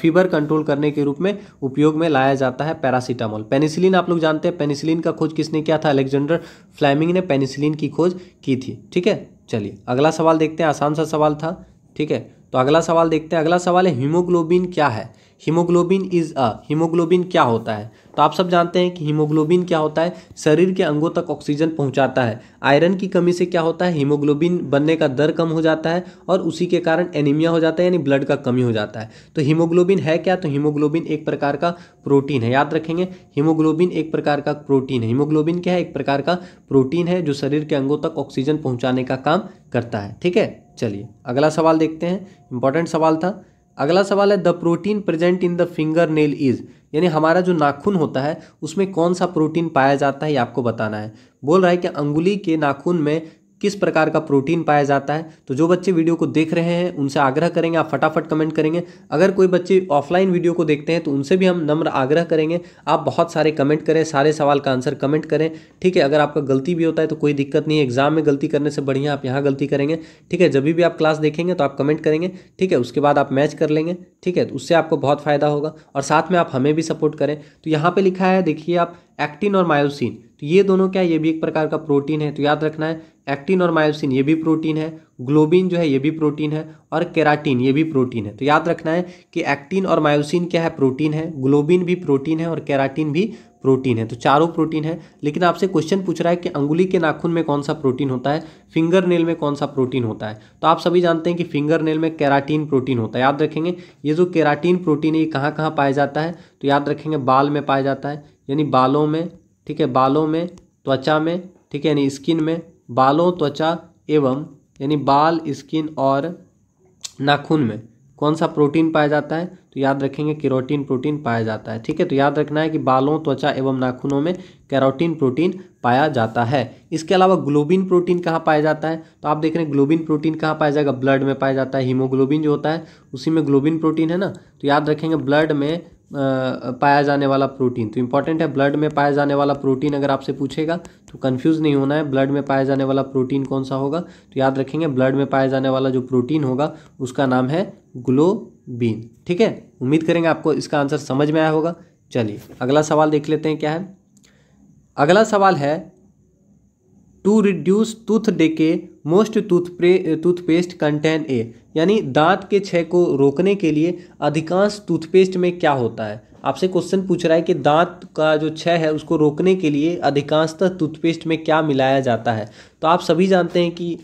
फीवर कंट्रोल करने के रूप में उपयोग में लाया जाता है पैरासीटामोल पेनिसिलिन आप लोग जानते हैं पेनिसिलिन का खोज किसने किया था अलेक्जेंडर फ्लैमिंग ने पेनिसिलिन की खोज की थी ठीक है चलिए अगला सवाल देखते हैं आसान सा सवाल था ठीक है तो अगला सवाल देखते हैं अगला सवाल है हीमोग्लोबिन क्या है हीमोग्लोबिन इज़ अ हीमोग्लोबिन क्या होता है तो आप सब जानते हैं कि हीमोग्लोबिन क्या होता है शरीर के अंगों तक ऑक्सीजन पहुंचाता है आयरन की कमी से क्या होता है हीमोग्लोबिन बनने का दर कम हो जाता है और उसी के कारण एनीमिया हो जाता है यानी ब्लड का कमी हो जाता है तो हीमोग्लोबिन है क्या तो हीमोग्लोबिन एक प्रकार का प्रोटीन है याद रखेंगे हीमोग्लोबिन एक प्रकार का प्रोटीन है हीमोग्लोबिन क्या है एक प्रकार का प्रोटीन है जो शरीर के अंगों तक ऑक्सीजन पहुँचाने का काम करता है ठीक है चलिए अगला सवाल देखते हैं इंपॉर्टेंट सवाल था अगला सवाल है the protein present in the finger nail is यानी हमारा जो नाखून होता है उसमें कौन सा प्रोटीन पाया जाता है ये आपको बताना है बोल रहा है कि अंगुली के नाखून में किस प्रकार का प्रोटीन पाया जाता है तो जो बच्चे वीडियो को देख रहे हैं उनसे आग्रह करेंगे आप फटाफट कमेंट करेंगे अगर कोई बच्चे ऑफलाइन वीडियो को देखते हैं तो उनसे भी हम नम्र आग्रह करेंगे आप बहुत सारे कमेंट करें सारे सवाल का आंसर कमेंट करें ठीक है अगर आपका गलती भी होता है तो कोई दिक्कत नहीं है एग्जाम में गलती करने से बढ़िया आप यहाँ गलती करेंगे ठीक है जब भी आप क्लास देखेंगे तो आप कमेंट करेंगे ठीक है उसके बाद आप मैच कर लेंगे ठीक है तो उससे आपको बहुत फ़ायदा होगा और साथ में आप हमें भी सपोर्ट करें तो यहाँ पर लिखा है देखिए आप एक्टिन और मायोसिन तो ये दोनों क्या है ये भी एक प्रकार का प्रोटीन है तो याद रखना है एक्टिन और मायोसिन ये भी प्रोटीन है ग्लोबिन जो है ये भी प्रोटीन है और केराटीन ये भी प्रोटीन है तो याद रखना है कि एक्टिन और मायोसिन क्या है प्रोटीन है ग्लोबिन भी प्रोटीन है और केराटीन भी प्रोटीन है तो चारों प्रोटीन है लेकिन आपसे क्वेश्चन पूछ रहा है कि अंगुली के नाखून में कौन सा प्रोटीन होता है फिंगर नेल में कौन सा प्रोटीन होता है तो आप सभी जानते हैं कि फिंगर नेल में केराटीन प्रोटीन होता है याद रखेंगे ये जो केराटीन प्रोटीन है ये कहाँ कहाँ पाया जाता है तो याद रखेंगे बाल में पाया जाता है यानी बालों में ठीक है बालों में त्वचा में ठीक है यानी स्किन में बालों त्वचा एवं यानी बाल स्किन और नाखून में कौन सा प्रोटीन पाया जाता है तो याद रखेंगे कैरोटीन प्रोटीन पाया जाता है ठीक है तो याद रखना है कि बालों त्वचा एवं नाखूनों में कैरोटीन प्रोटीन पाया जाता है इसके अलावा ग्लोबिन प्रोटीन कहाँ पाया जाता है तो आप देख रहे हैं ग्लोबिन प्रोटीन कहाँ पाया जाएगा ब्लड में पाया जाता है हीमोग्लोबिन जो होता है उसी में ग्लोबिन प्रोटीन है ना तो याद रखेंगे ब्लड में पाया जाने वाला प्रोटीन तो इंपॉर्टेंट है ब्लड में पाया जाने वाला प्रोटीन अगर आपसे पूछेगा तो कंफ्यूज नहीं होना है ब्लड में पाया जाने वाला प्रोटीन कौन सा होगा तो याद रखेंगे ब्लड में पाया जाने वाला जो प्रोटीन होगा उसका नाम है ग्लोबीन ठीक है उम्मीद करेंगे आपको इसका आंसर समझ में आया होगा चलिए अगला सवाल देख लेते हैं क्या है अगला सवाल है to reduce tooth decay most tooth toothpaste contain a यानी दांत के छय को रोकने के लिए अधिकांश टूथपेस्ट में क्या होता है आपसे क्वेश्चन पूछ रहा है कि दांत का जो छय है उसको रोकने के लिए अधिकांशतः टूथपेस्ट में क्या मिलाया जाता है तो आप सभी जानते हैं कि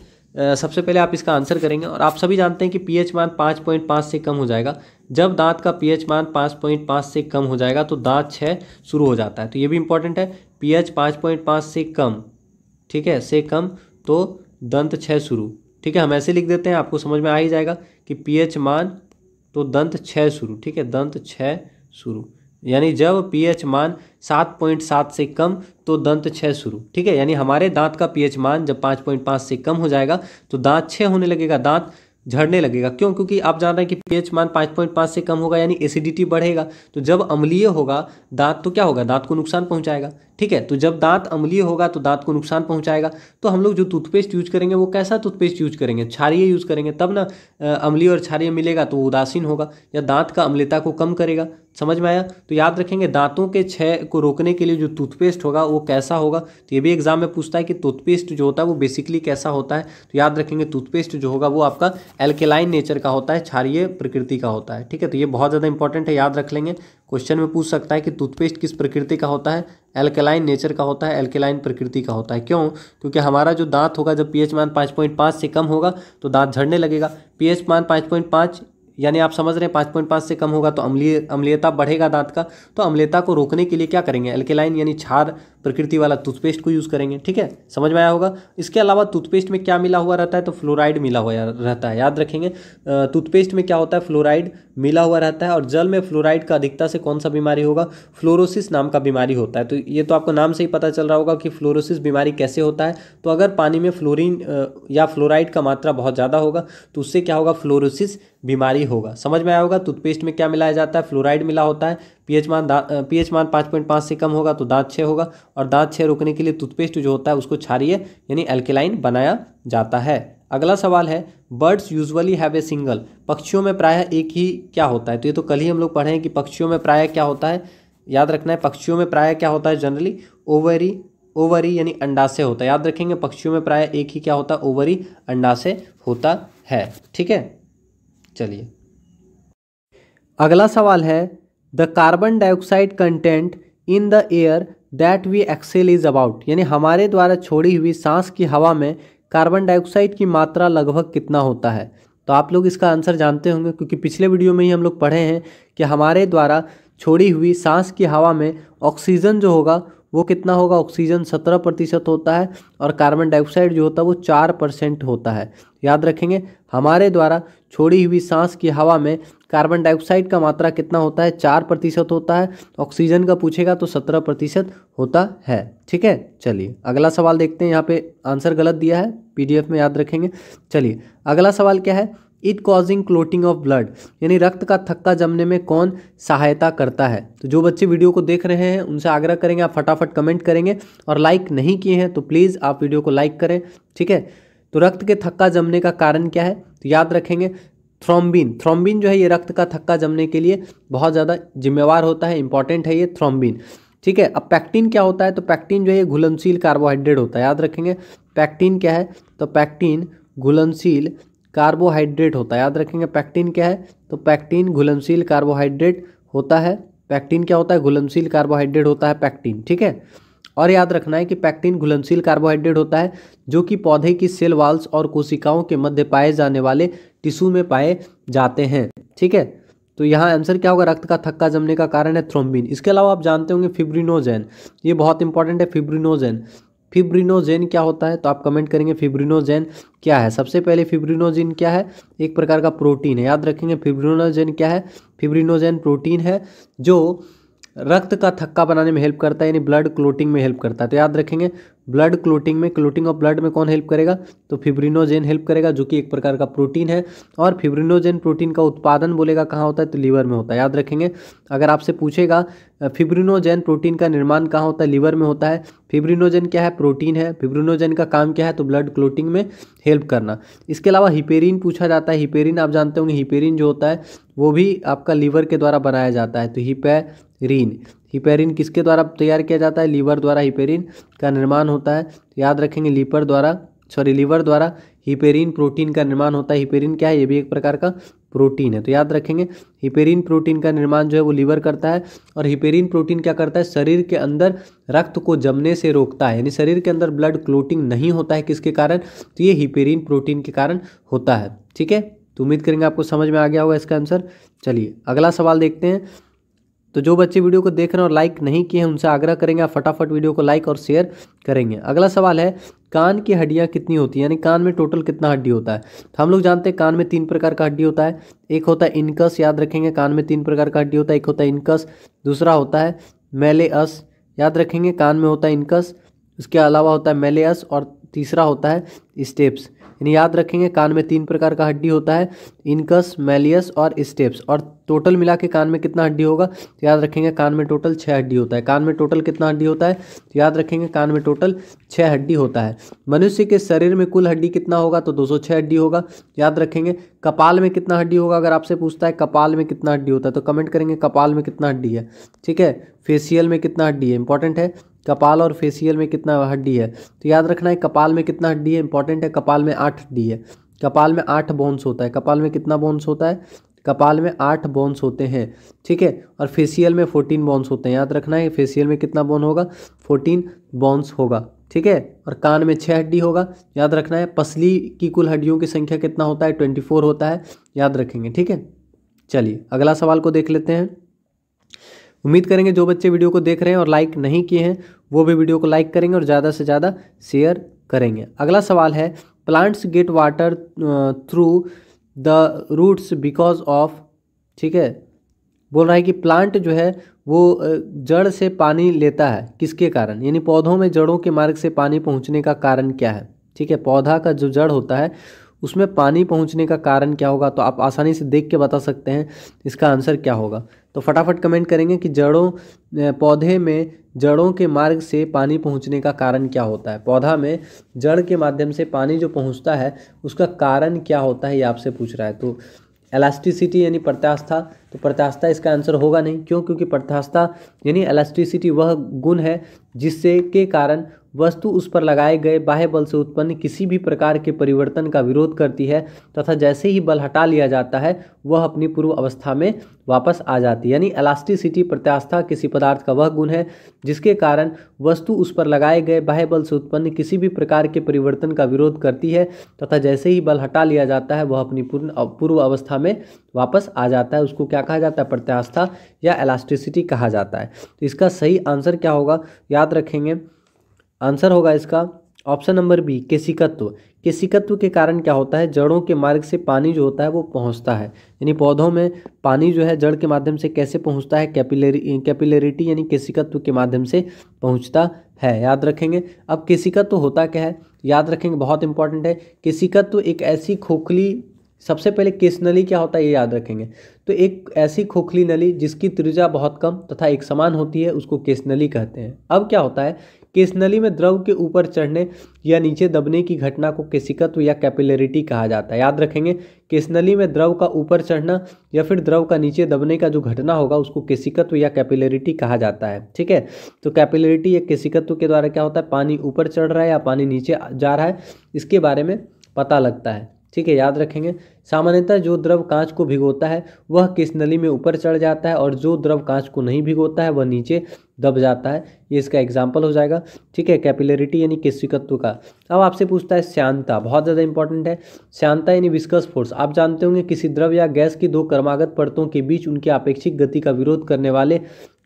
सबसे पहले आप इसका आंसर करेंगे और आप सभी जानते हैं कि पीएच मान पाँच पॉइंट पाँच से कम हो जाएगा जब दांत का पीएच मान पाँच पॉइंट पाँच से कम हो जाएगा तो दांत छः शुरू हो जाता है तो ये भी इंपॉर्टेंट है पीएच पाँच पॉइंट पाँच से कम ठीक है से कम तो दंत छः शुरू ठीक है हम ऐसे लिख देते हैं आपको समझ में आ ही जाएगा कि पीएच मान तो दंत छः शुरू ठीक है दंत छः शुरू यानी जब पीएच मान सात पॉइंट सात से कम तो दंत छः शुरू ठीक है यानी हमारे दांत का पीएच मान जब पाँच पॉइंट पाँच से कम हो जाएगा तो दांत छः होने लगेगा दांत झड़ने लगेगा क्यों क्योंकि आप जान रहे हैं कि पीएच मान 5.5 से कम होगा यानी एसिडिटी बढ़ेगा तो जब अम्लीय होगा दांत तो क्या होगा दांत को नुकसान पहुंचाएगा ठीक है तो जब दांत अम्लीय होगा तो दांत को नुकसान पहुंचाएगा तो हम लोग जो टूथपेस्ट यूज करेंगे वो कैसा टूथपेस्ट यूज करेंगे छारिय यूज करेंगे तब ना अम्लीय और छारिय मिलेगा तो उदासीन होगा या दांत का अम्लता को कम करेगा समझ में आया तो याद रखेंगे दांतों के छह को रोकने के लिए जो टूथपेस्ट होगा वो कैसा होगा तो ये भी एग्जाम में पूछता है कि टूथपेस्ट जो होता है वो बेसिकली कैसा होता है तो याद रखेंगे टूथपेस्ट जो होगा वो आपका एल्केलाइन नेचर का होता है क्षारिय प्रकृति का होता है ठीक है तो ये बहुत ज़्यादा इंपॉर्टेंट है याद रख लेंगे क्वेश्चन में पूछ सकता है कि टूथपेस्ट किस प्रकृति का होता है एल्केलाइन नेचर का होता है एल्केलाइन प्रकृति का होता है क्यों क्योंकि हमारा जो दांत होगा जब पीएच मान 5.5 से कम होगा तो दांत झड़ने लगेगा पीएच मान 5.5 यानी आप समझ रहे हैं पाँच पॉइंट पाँच से कम होगा तो अम्लीय अम्लीयता बढ़ेगा दांत का तो अम्लीयता को रोकने के लिए क्या करेंगे एल्केलाइन यानी क्षार प्रकृति वाला टूथपेस्ट को यूज़ करेंगे ठीक है समझ में आया होगा इसके अलावा टूथपेस्ट में क्या मिला हुआ रहता है तो फ्लोराइड मिला हुआ रहता है याद रखेंगे टूथपेस्ट में क्या होता है फ्लोराइड मिला हुआ रहता है और जल में फ्लोराइड का अधिकता से कौन सा बीमारी होगा फ्लोरोसिस नाम का बीमारी होता है तो ये तो आपको नाम से ही पता चल रहा होगा कि फ्लोरोसिस बीमारी कैसे होता है तो अगर पानी में फ्लोरिन या फ्लोराइड का मात्रा बहुत ज़्यादा होगा तो उससे क्या होगा फ्लोरोसिस बीमारी होगा समझ में आया होगा टूथपेस्ट में क्या मिलाया जाता है फ्लोराइड मिला होता है पीएच मान पीएच मान पाँच पॉइंट पाँच से कम होगा तो दांत छः होगा और दाँत छः रोकने के लिए टूथपेस्ट जो होता है उसको छारिए यानी एल्केलाइन बनाया जाता है अगला सवाल है birds usually have a single पक्षियों में प्रायः एक ही क्या होता है तो ये तो कल ही हम लोग पढ़े हैं कि पक्षियों में प्रायः क्या होता है याद रखना है पक्षियों में प्रायः क्या होता है जनरली ओवरी ओवरी यानी अंडाशय होता है याद रखेंगे पक्षियों में प्रायः एक ही क्या होता है ओवरी अंडाशय होता है ठीक है चलिए अगला सवाल है the carbon dioxide content in the air that we exhale is about यानी हमारे द्वारा छोड़ी हुई सांस की हवा में कार्बन डाइऑक्साइड की मात्रा लगभग कितना होता है तो आप लोग इसका आंसर जानते होंगे क्योंकि पिछले वीडियो में ही हम लोग पढ़े हैं कि हमारे द्वारा छोड़ी हुई सांस की हवा में ऑक्सीजन जो होगा वो कितना होगा ऑक्सीजन सत्रह प्रतिशत होता है और कार्बन डाइऑक्साइड जो होता है वो चार परसेंट होता है याद रखेंगे हमारे द्वारा छोड़ी हुई सांस की हवा में कार्बन डाइऑक्साइड का मात्रा कितना होता है चार प्रतिशत होता है ऑक्सीजन का पूछेगा तो सत्रह प्रतिशत होता है ठीक है चलिए अगला सवाल देखते हैं यहाँ पे आंसर गलत दिया है पीडीएफ में याद रखेंगे चलिए अगला सवाल क्या है it causing clotting of blood यानी रक्त का थक्का जमने में कौन सहायता करता है तो जो बच्चे वीडियो को देख रहे हैं उनसे आग्रह करेंगे आप फटाफट कमेंट करेंगे और लाइक नहीं किए हैं तो प्लीज़ आप वीडियो को लाइक करें ठीक है तो रक्त के थक्का जमने का कारण क्या है तो याद रखेंगे थ्रोम्बिन थ्रोम्बिन जो है ये रक्त का थक्का जमने के लिए बहुत ज़्यादा जिम्मेवार होता है इंपॉर्टेंट है ये थ्रोम्बिन ठीक है अब पैक्टिन क्या होता है तो पैक्टिन जो है घुलनशील कार्बोहाइड्रेट होता है याद रखेंगे पैक्टिन क्या है तो पैक्टिन घुलनशील कार्बोहाइड्रेट होता है याद रखेंगे पैक्टिन क्या है तो पैक्टिन घुलनशील कार्बोहाइड्रेट होता है पैक्टिन क्या होता है घुलनशील कार्बोहाइड्रेट होता है पैक्टिन ठीक है और याद रखना है कि पैक्टिन घुलनशील कार्बोहाइड्रेट होता है जो कि पौधे की सेल वाल्स और कोशिकाओं के मध्य पाए जाने वाले टिश्यू में पाए जाते हैं ठीक है तो यहाँ आंसर क्या होगा रक्त का थक्का जमने का कारण है थ्रोम्बिन इसके अलावा आप जानते होंगे फिब्रिनोजेन ये बहुत इंपॉर्टेंट है फिब्रिनोजेन फिब्रिनोजेन क्या होता है तो आप कमेंट करेंगे फिब्रिनोजेन क्या है सबसे पहले फिब्रिनोजेन क्या है एक प्रकार का प्रोटीन है याद रखेंगे फिब्रिनोजेन क्या है फिब्रिनोजेन प्रोटीन है जो रक्त का थक्का बनाने में हेल्प करता है यानी ब्लड क्लोटिंग में हेल्प करता है तो याद रखेंगे ब्लड क्लोटिंग में क्लोटिंग ऑफ ब्लड में कौन हेल्प करेगा तो फिब्रिनोजेन हेल्प करेगा जो कि एक प्रकार का प्रोटीन है और फिब्रिनोजेन प्रोटीन का उत्पादन बोलेगा कहाँ होता है तो लीवर में होता है याद रखेंगे अगर आपसे पूछेगा फिब्रिनोजेन प्रोटीन का निर्माण कहाँ होता है लीवर में होता है फिब्रिनोजेन क्या है प्रोटीन है फिब्रिनोजेन का काम क्या है तो ब्लड क्लोटिंग में हेल्प करना इसके अलावा हिपेरिन पूछा जाता है हिपेरिन आप जानते होंगे हिपेरिन जो होता है वो भी आपका लीवर के द्वारा बनाया जाता है तो हिपे हिपेरिन हिपेरिन किसके द्वारा तैयार किया जाता है लीवर द्वारा हिपेरिन का निर्माण होता है याद रखेंगे लीवर द्वारा सॉरी लीवर द्वारा हिपेरिन प्रोटीन का निर्माण होता है हिपेरिन क्या है ये भी एक प्रकार का प्रोटीन है तो याद रखेंगे हिपेरिन प्रोटीन का निर्माण जो है वो लीवर करता है और हिपेरिन प्रोटीन क्या करता है शरीर के अंदर रक्त को जमने से रोकता है यानी शरीर के अंदर ब्लड क्लोटिंग नहीं होता है किसके कारण तो ये हिपेरिन प्रोटीन के कारण होता है ठीक है तो उम्मीद करेंगे आपको समझ में आ गया होगा इसका आंसर चलिए अगला सवाल देखते हैं तो जो बच्चे वीडियो को देख रहे हैं और लाइक नहीं किए हैं उनसे आग्रह करेंगे आप फटाफट वीडियो को लाइक और शेयर करेंगे अगला सवाल है कान की हड्डियाँ कितनी होती हैं यानी कान में टोटल कितना हड्डी होता है तो हम लोग जानते हैं कान में तीन प्रकार का हड्डी होता है एक होता है इनकस याद रखेंगे कान में तीन प्रकार का हड्डी होता है एक होता है इनकस दूसरा होता है मेले अस याद रखेंगे कान में होता है इनकस उसके अलावा होता है मेले अस और तीसरा होता है स्टेप्स यानी याद रखेंगे कान में तीन प्रकार का हड्डी होता है इनकस मेलियस और स्टेप्स और टोटल मिला के कान में कितना हड्डी होगा तो याद रखेंगे कान में टोटल छः हड्डी होता है कान में टोटल कितना हड्डी होता है तो याद रखेंगे कान में टोटल छः हड्डी होता है मनुष्य के शरीर में कुल हड्डी कितना होगा तो दो सौ छः हड्डी होगा याद रखेंगे कपाल में कितना हड्डी होगा अगर आपसे पूछता है कपाल में कितना हड्डी होता है तो कमेंट करेंगे कपाल में कितना हड्डी है ठीक है फेसियल में कितना हड्डी है इंपॉर्टेंट है कपाल और फेशियल में कितना हड्डी है तो याद रखना है कपाल में कितना हड्डी है इंपॉर्टेंट है कपाल में आठ हड्डी है कपाल में आठ बोन्स होता है कपाल में कितना बोन्स होता है कपाल में आठ बोन्स होते हैं ठीक है और फेसियल में फोर्टीन बोन्स होते हैं याद रखना है फेसियल में कितना बोन होगा फोर्टीन बोन्स होगा ठीक है और कान में छः हड्डी होगा याद रखना है पसली की कुल हड्डियों की संख्या कितना होता है ट्वेंटी फोर होता है याद रखेंगे ठीक है चलिए अगला सवाल को देख लेते हैं उम्मीद करेंगे जो बच्चे वीडियो को देख रहे हैं और लाइक नहीं किए हैं वो भी वीडियो को लाइक करेंगे और ज़्यादा से ज़्यादा शेयर करेंगे अगला सवाल है plants get water through the roots because of ठीक है बोल रहा है कि प्लांट जो है वो जड़ से पानी लेता है किसके कारण यानी पौधों में जड़ों के मार्ग से पानी पहुंचने का कारण क्या है ठीक है पौधा का जो जड़ होता है उसमें पानी पहुंचने का कारण क्या होगा तो आप आसानी से देख के बता सकते हैं इसका आंसर क्या होगा तो फटाफट कमेंट करेंगे कि जड़ों पौधे में जड़ों के मार्ग से पानी पहुंचने का कारण क्या होता है पौधा में जड़ के माध्यम से पानी जो पहुंचता है उसका कारण क्या होता है ये आपसे पूछ रहा है तो एलास्टिसिटी यानी प्रत्यास्था तो प्रत्यास्था इसका आंसर होगा नहीं क्यों क्योंकि प्रत्यास्था यानी एलास्टिसिटी वह गुण है जिससे के कारण वस्तु उस पर लगाए गए बाह्य बल से उत्पन्न किसी भी प्रकार के परिवर्तन का विरोध करती है तथा जैसे ही बल हटा लिया जाता है वह अपनी पूर्व अवस्था में वापस आ जाती है यानी एलास्टिसिटी प्रत्यास्था किसी पदार्थ का वह गुण है जिसके कारण वस्तु उस पर लगाए गए बाह्य बल से उत्पन्न किसी भी प्रकार के परिवर्तन का विरोध करती है तथा जैसे ही बल हटा लिया जाता है वह अपनी पूर्ण पूर्व अवस्था में वापस आ जाता है उसको क्या कहा जाता है प्रत्यास्था या एलास्टिसिटी कहा जाता है तो इसका सही आंसर क्या होगा याद रखेंगे आंसर होगा इसका ऑप्शन नंबर बी केसिकत्व केसिकत्व के कारण क्या होता है जड़ों के मार्ग से पानी जो होता है वो पहुंचता है यानी पौधों में पानी जो है जड़ के माध्यम से कैसे पहुंचता है कैपिलरी कैपिलरिटी यानी केसिकत्व के माध्यम से पहुंचता है याद रखेंगे अब केसिकत्व होता क्या है याद रखेंगे बहुत इंपॉर्टेंट है केसिकत्व एक ऐसी खोखली सबसे पहले केस नली क्या होता है ये याद रखेंगे तो एक ऐसी खोखली नली जिसकी त्रिज्या बहुत कम तथा एक समान होती है उसको केस नली कहते हैं अब क्या होता है इस नली में द्रव के ऊपर चढ़ने या नीचे दबने की घटना को केसिकत्व या कैपिलरिटी कहा जाता है याद रखेंगे इस नली में द्रव का ऊपर चढ़ना या फिर द्रव का नीचे दबने का जो घटना होगा उसको केसिकत्व या कैपिलरिटी कहा जाता है ठीक है तो कैपिलरिटी या केसिकत्व के द्वारा क्या होता है पानी ऊपर चढ़ रहा है या पानी नीचे जा रहा है इसके बारे में पता लगता है ठीक है याद रखेंगे सामान्यतः जो द्रव कांच को भिगोता है वह किस नली में ऊपर चढ़ जाता है और जो द्रव कांच को नहीं भिगोता है वह नीचे दब जाता है ये इसका एग्जाम्पल हो जाएगा ठीक है कैपिलरिटी यानी केशिकत्व का अब आपसे पूछता है श्यांता बहुत ज़्यादा इंपॉर्टेंट है श्यांता यानी विस्कस फोर्स आप जानते होंगे किसी द्रव या गैस की दो क्रमागत परतों के बीच उनकी अपेक्षिक गति का विरोध करने वाले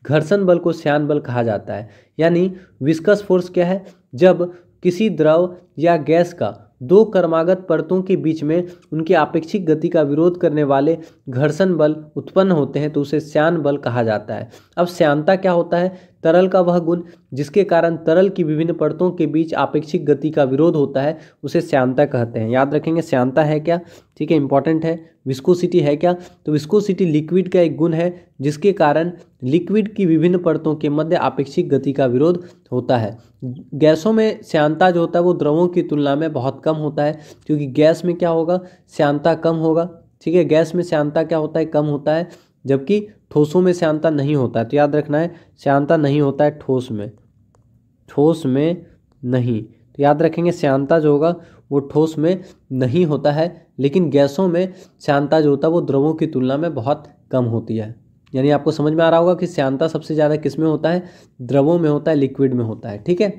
घर्षण बल को श्यान बल कहा जाता है यानी विस्कस फोर्स क्या है जब किसी द्रव या गैस का दो कर्मागत परतों के बीच में उनकी आपेक्षिक गति का विरोध करने वाले घर्षण बल उत्पन्न होते हैं तो उसे श्यान बल कहा जाता है अब श्यानता क्या होता है तरल का वह गुण जिसके कारण तरल की विभिन्न परतों के बीच आपेक्षिक गति का विरोध होता है उसे श्यांता कहते हैं याद रखेंगे श्यांता है क्या ठीक है इंपॉर्टेंट है विस्कोसिटी है क्या तो विस्कोसिटी लिक्विड का एक गुण है जिसके कारण लिक्विड की विभिन्न परतों के मध्य आपेक्षिक गति का विरोध होता है गैसों में श्यांता जो होता है वो द्रवों की तुलना में बहुत कम होता है क्योंकि गैस में क्या होगा श्यांता कम होगा ठीक है गैस में श्यांता क्या होता है कम होता है जबकि ठोसों में श्यांता नहीं होता है तो याद रखना है श्यांता नहीं होता है ठोस में ठोस में नहीं तो याद रखेंगे श्यांता जो होगा वो ठोस में नहीं होता है लेकिन गैसों में श्यांता जो होता है वो द्रवों की तुलना में बहुत कम होती है यानी आपको समझ में आ रहा होगा कि श्यांता सबसे ज़्यादा किस में होता है द्रवों में होता है लिक्विड में होता है ठीक है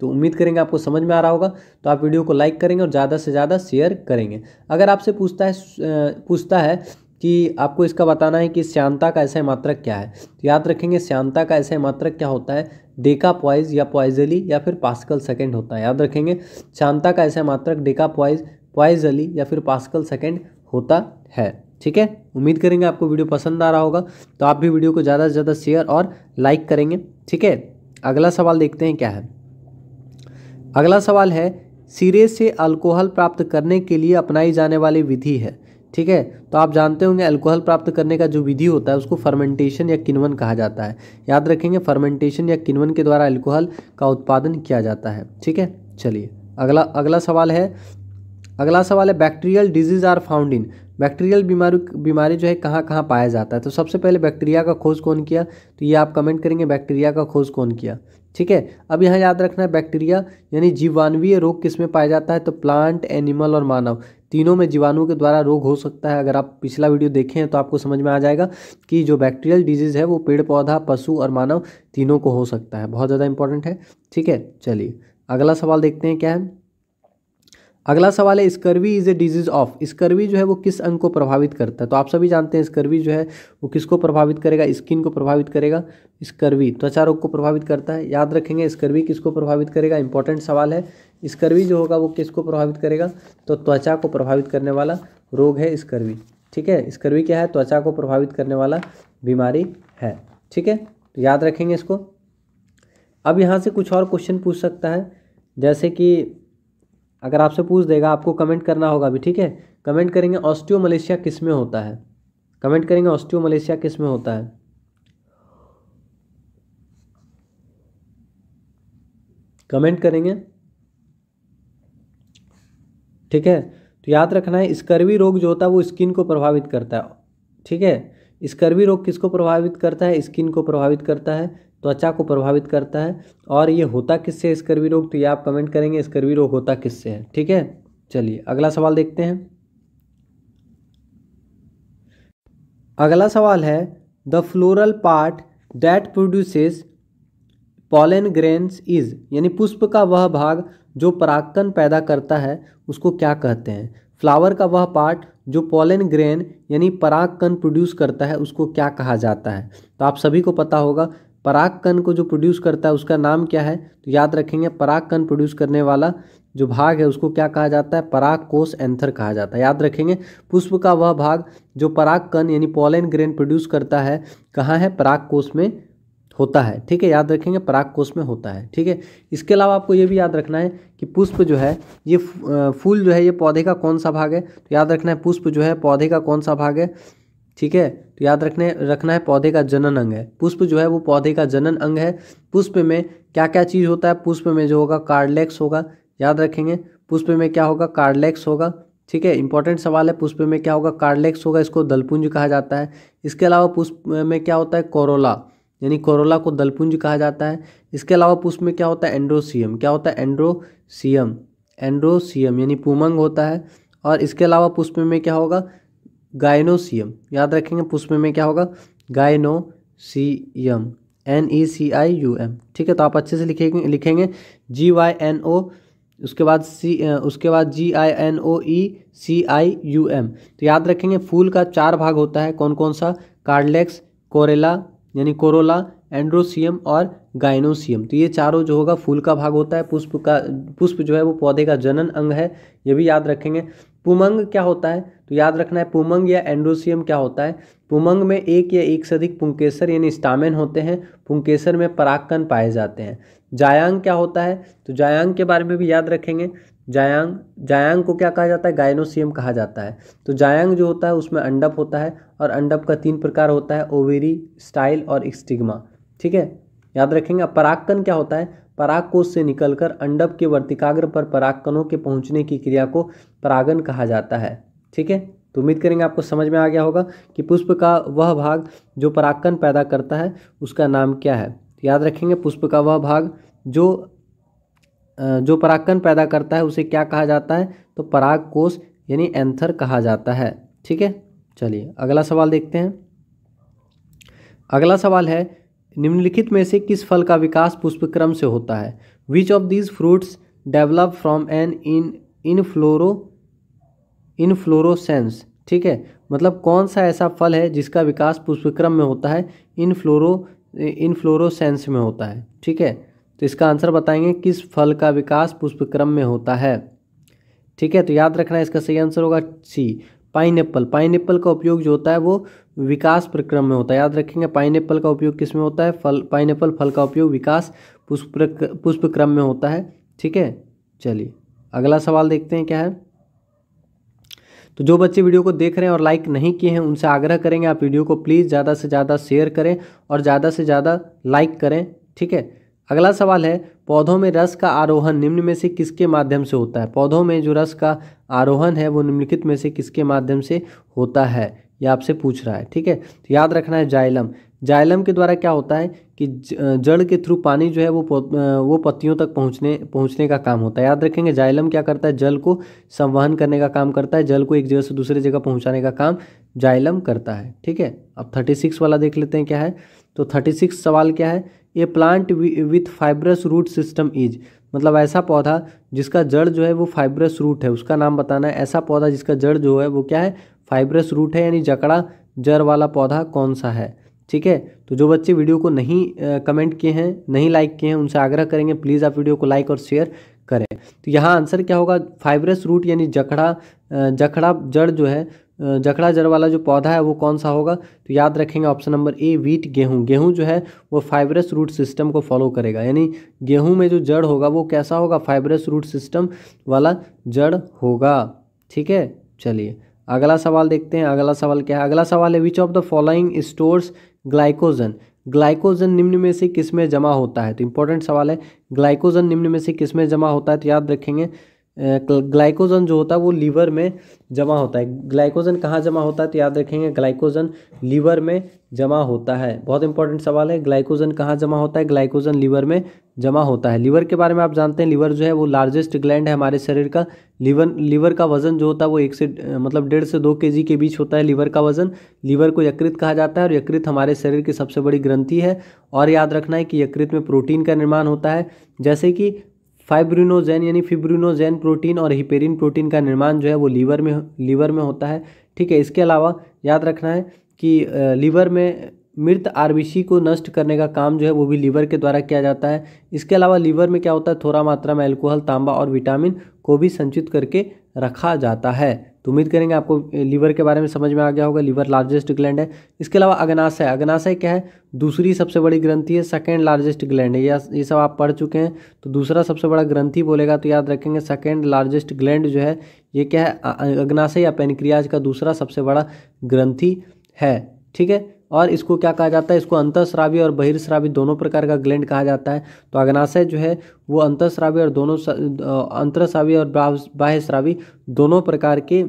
तो उम्मीद करेंगे आपको समझ में आ रहा होगा तो आप वीडियो को लाइक करेंगे और ज़्यादा से ज़्यादा शेयर करेंगे अगर आपसे पूछता है पूछता है कि आपको इसका बताना है कि श्यांता का ऐसे मात्रक क्या है तो याद रखेंगे श्यांता का ऐसे मात्रक क्या होता है डेका पॉइज या पॉइजली या फिर पास्कल सेकेंड होता है याद रखेंगे श्यांता का ऐसे मात्रक डेका पॉइज पॉइजली या फिर पास्कल सेकेंड होता है ठीक है उम्मीद करेंगे आपको वीडियो पसंद आ रहा होगा तो आप भी वीडियो को ज़्यादा से ज़्यादा शेयर और लाइक करेंगे ठीक है अगला सवाल देखते हैं क्या है अगला सवाल है सिरे से अल्कोहल प्राप्त करने के लिए अपनाई जाने वाली विधि है ठीक है तो आप जानते होंगे अल्कोहल प्राप्त करने का जो विधि होता है उसको फर्मेंटेशन या किनवन कहा जाता है याद रखेंगे फर्मेंटेशन या किनवन के द्वारा अल्कोहल का उत्पादन किया जाता है ठीक है चलिए अगला अगला सवाल है अगला सवाल है bacterial disease are found in bacterial बीमारी बीमारी जो है कहाँ कहाँ पाया जाता है तो सबसे पहले बैक्टीरिया का खोज कौन किया तो ये आप कमेंट करेंगे बैक्टीरिया का खोज कौन किया ठीक है अब यहाँ याद रखना है बैक्टीरिया यानी जीवाणवीय रोग किस में पाया जाता है तो प्लांट एनिमल और मानव तीनों में जीवाणु के द्वारा रोग हो सकता है अगर आप पिछला वीडियो देखें तो आपको समझ में आ जाएगा कि जो बैक्टीरियल डिजीज़ है वो पेड़ पौधा पशु और मानव तीनों को हो सकता है बहुत ज़्यादा इंपॉर्टेंट है ठीक है चलिए अगला सवाल देखते हैं क्या है अगला सवाल है scurvy is a disease of scurvy जो है वो किस अंग को प्रभावित करता है तो आप सभी जानते हैं स्कर्वी जो है वो किसको प्रभावित करेगा स्किन को प्रभावित करेगा स्कर्वी त्वचा रोग को प्रभावित करता है याद रखेंगे स्कर्वी किसको प्रभावित करेगा इंपॉर्टेंट सवाल है स्कर्वी जो होगा वो किसको प्रभावित करेगा तो त्वचा को प्रभावित करने वाला रोग है स्कर्वी ठीक है स्कर्वी क्या है त्वचा को प्रभावित करने वाला बीमारी है ठीक है तो याद रखेंगे इसको अब यहाँ से कुछ और क्वेश्चन पूछ सकता है जैसे कि अगर आपसे पूछ देगा आपको कमेंट करना होगा अभी ठीक है कमेंट करेंगे ऑस्ट्रियो मलेशिया किस में होता है कमेंट करेंगे ऑस्ट्रियो मलेशिया किस में होता है कमेंट करेंगे ठीक है तो याद रखना है स्कर्वी रोग जो होता है वो स्किन को प्रभावित करता है ठीक है स्कर्वी रोग किसको प्रभावित करता है स्किन को प्रभावित करता है त्वचा को प्रभावित करता है और ये होता किससे है स्कर्वी रोग तो ये आप कमेंट करेंगे स्कर्वी रोग होता किससे है ठीक है चलिए अगला सवाल देखते हैं अगला सवाल है the floral part that produces pollen grains is यानी पुष्प का वह भाग जो परागकन पैदा करता है उसको क्या कहते हैं फ्लावर का वह पार्ट जो पॉलन ग्रेन यानी परागकन प्रोड्यूस करता है उसको क्या कहा जाता है तो आप सभी को पता होगा पराग कन को जो प्रोड्यूस करता है उसका नाम क्या है तो याद रखेंगे पराग कन प्रोड्यूस करने वाला जो भाग है उसको क्या कहा जाता है पराग कोष एंथर कहा जाता है याद रखेंगे पुष्प का वह भाग जो पराग कन यानी पॉलन ग्रेन प्रोड्यूस करता है कहाँ है पराग कोष में होता है ठीक है याद रखेंगे पराग कोष में होता है ठीक है इसके अलावा आपको ये भी याद रखना है कि पुष्प जो है ये फूल जो है ये पौधे का कौन सा भाग है तो याद रखना है पुष्प जो है पौधे का कौन सा भाग है ठीक है तो याद रखने रखना है पौधे का जनन अंग है पुष्प जो है वो पौधे का जनन अंग है पुष्प में क्या क्या चीज़ होता है पुष्प में जो होगा कार्डलेक्स होगा याद रखेंगे पुष्प में क्या होगा कार्डलेक्स होगा ठीक है इंपॉर्टेंट सवाल है पुष्प में क्या होगा कार्डलेक्स होगा इसको दलपुंज कहा जाता है इसके अलावा पुष्प में क्या होता है कोरोला यानी कोरोला को दलपुंज कहा जाता है इसके अलावा पुष्प में क्या होता है एंड्रोसियम क्या होता है एंड्रोसियम एंड्रोसियम यानी पुमंग होता है और इसके अलावा पुष्प में क्या होगा गायनोसियम याद रखेंगे पुष्प में क्या होगा M N E C I U M ठीक है तो आप अच्छे से लिखेंगे लिखेंगे जी वाई एन ओ उसके बाद सी उसके बाद G I N O E C I U M तो याद रखेंगे फूल का चार भाग होता है कौन कौन सा कार्डलेक्स कोरेला यानी कोरोला एंड्रोसियम और गाइनोसियम तो ये चारों जो होगा फूल का भाग होता है पुष्प का पुष्प जो है वो पौधे का जनन अंग है ये भी याद रखेंगे पुमंग क्या होता है तो याद रखना है पुमंग या एंडोसियम क्या होता है पुमंग में एक या एक से अधिक पुंकेसर यानी स्टामेन होते हैं पुंकेसर में परागकण पाए जाते हैं जायांग क्या होता है तो जायांग के बारे में भी याद रखेंगे जायांग जायांग को क्या कहा जाता है गायनोसियम कहा जाता है तो जायांग जो होता है उसमें अंडप होता है और अंडप का तीन प्रकार होता है ओवेरी स्टाइल और स्टिग्मा ठीक है याद रखेंगे अब परागकण क्या होता है पराग कोष से निकलकर अंडब के वर्तिकाग्र पर परागकणों के पहुंचने की क्रिया को परागन कहा जाता है ठीक है तो उम्मीद करेंगे आपको समझ में आ गया होगा कि पुष्प का वह भाग जो परागकण पैदा करता है उसका नाम क्या है तो याद रखेंगे पुष्प का वह भाग जो जो परागकण पैदा करता है उसे क्या कहा जाता है तो पराग कोष यानी एंथर कहा जाता है ठीक है चलिए अगला सवाल देखते हैं अगला सवाल है निम्नलिखित में से किस फल का विकास पुष्पक्रम से होता है which of these fruits develop from an in in floro inflorescence ठीक है मतलब कौन सा ऐसा फल है जिसका विकास पुष्पक्रम में होता है इन फ्लोरो इन फ्लोरोसेंस में होता है ठीक है तो इसका आंसर बताएंगे किस फल का विकास पुष्पक्रम में होता है ठीक है तो याद रखना इसका सही आंसर होगा सी पाइन पाइनएप्पल का उपयोग जो होता है वो विकास प्रक्रम में होता है याद रखेंगे पाइनएप्पल का उपयोग किस में होता है फल पाइनएप्पल फल का उपयोग विकास पुष्प पुष्प क्रम में होता है ठीक है चलिए अगला सवाल देखते हैं क्या है तो जो बच्चे वीडियो को देख रहे हैं और लाइक नहीं किए हैं उनसे आग्रह करेंगे आप वीडियो को प्लीज़ ज़्यादा से ज़्यादा शेयर करें और ज़्यादा से ज़्यादा लाइक करें ठीक है अगला सवाल है पौधों में रस का आरोहण निम्न में से किसके माध्यम से होता है पौधों में जो रस का आरोहण है वो निम्नलिखित में से किसके माध्यम से होता है ये आपसे पूछ रहा है ठीक है तो याद रखना है जाइलम जाइलम के द्वारा क्या होता है कि जड़ के थ्रू पानी जो है वो वो पत्तियों तक पहुंचने पहुंचने का काम होता है याद रखेंगे जाइलम क्या करता है जल को संवहन करने का काम करता है जल को एक जगह से दूसरी जगह पहुंचाने का काम जाइलम करता है ठीक है अब थर्टी सिक्स वाला देख लेते हैं क्या है तो थर्टी सिक्स सवाल क्या है a plant with fibrous root system is मतलब ऐसा पौधा जिसका जड़ जो है वो फाइब्रस रूट है उसका नाम बताना है ऐसा पौधा जिसका जड़ जो है वो क्या है फाइब्रस रूट है यानी जकड़ा जड़ वाला पौधा कौन सा है ठीक है तो जो बच्चे वीडियो को नहीं कमेंट किए हैं नहीं लाइक किए हैं उनसे आग्रह करेंगे प्लीज़ आप वीडियो को लाइक और शेयर करें तो यहाँ आंसर क्या होगा फाइब्रस रूट यानी जखड़ा जखड़ा जड़ जो है जकड़ा जड़ वाला जो पौधा है वो कौन सा होगा तो याद रखेंगे ऑप्शन नंबर ए वीट गेहूँ गेहूँ जो है वो फाइबरस रूट सिस्टम को फॉलो करेगा यानी गेहूँ में जो जड़ होगा वो कैसा होगा फाइबरस रूट सिस्टम वाला जड़ होगा ठीक है चलिए अगला सवाल देखते हैं अगला सवाल क्या है अगला सवाल है which of the following stores glycogen glycogen निम्न में से किस में जमा होता है तो इंपॉर्टेंट सवाल है ग्लाइकोजन निम्न में से किस में जमा होता है तो याद रखेंगे ग्लाइकोजन जो होता है वो लीवर में जमा होता है ग्लाइकोजन कहाँ जमा होता है तो याद रखेंगे ग्लाइकोजन लीवर में जमा होता है बहुत इंपॉर्टेंट सवाल है ग्लाइकोजन कहाँ जमा होता है ग्लाइकोजन लीवर में जमा होता है लीवर के बारे में आप जानते हैं लीवर जो है वो लार्जेस्ट ग्लैंड है हमारे शरीर का लीवर लीवर का वजन जो होता है वो एक से मतलब डेढ़ से दो के के बीच होता है लीवर का वजन लीवर को यकृत कहा जाता है और यकृत हमारे शरीर की सबसे बड़ी ग्रंथी है और याद रखना है कि यकृत में प्रोटीन का निर्माण होता है जैसे कि फाइब्रिनोजेन यानी फिब्रिनोजेन प्रोटीन और हिपेरिन प्रोटीन का निर्माण जो है वो लीवर में लीवर में होता है ठीक है इसके अलावा याद रखना है कि लीवर में मृत आरबीसी को नष्ट करने का काम जो है वो भी लीवर के द्वारा किया जाता है इसके अलावा लीवर में क्या होता है थोड़ा मात्रा में अल्कोहल तांबा और विटामिन को भी संचित करके रखा जाता है तो उम्मीद करेंगे आपको लीवर के बारे में समझ में आ गया होगा लीवर लार्जेस्ट ग्लैंड है इसके अलावा अग्नाशय अग्नाशय क्या है दूसरी सबसे बड़ी ग्रंथि है सेकेंड लार्जेस्ट ग्लैंड है या ये सब आप पढ़ चुके हैं तो दूसरा सबसे बड़ा ग्रंथि बोलेगा तो याद रखेंगे सेकेंड लार्जेस्ट ग्लैंड जो है ये क्या है अग्नाशय या पेनक्रियाज का दूसरा सबसे बड़ा ग्रंथी है ठीक है और इसको क्या कहा जाता है इसको अंतःस्रावी और बहिर्श्रावी दोनों प्रकार का ग्लैंड कहा जाता है तो अग्नाशय जो है वो अंतश्रावी और दोनों अंतरश्रावी और बाह्य श्रावी दोनों प्रकार के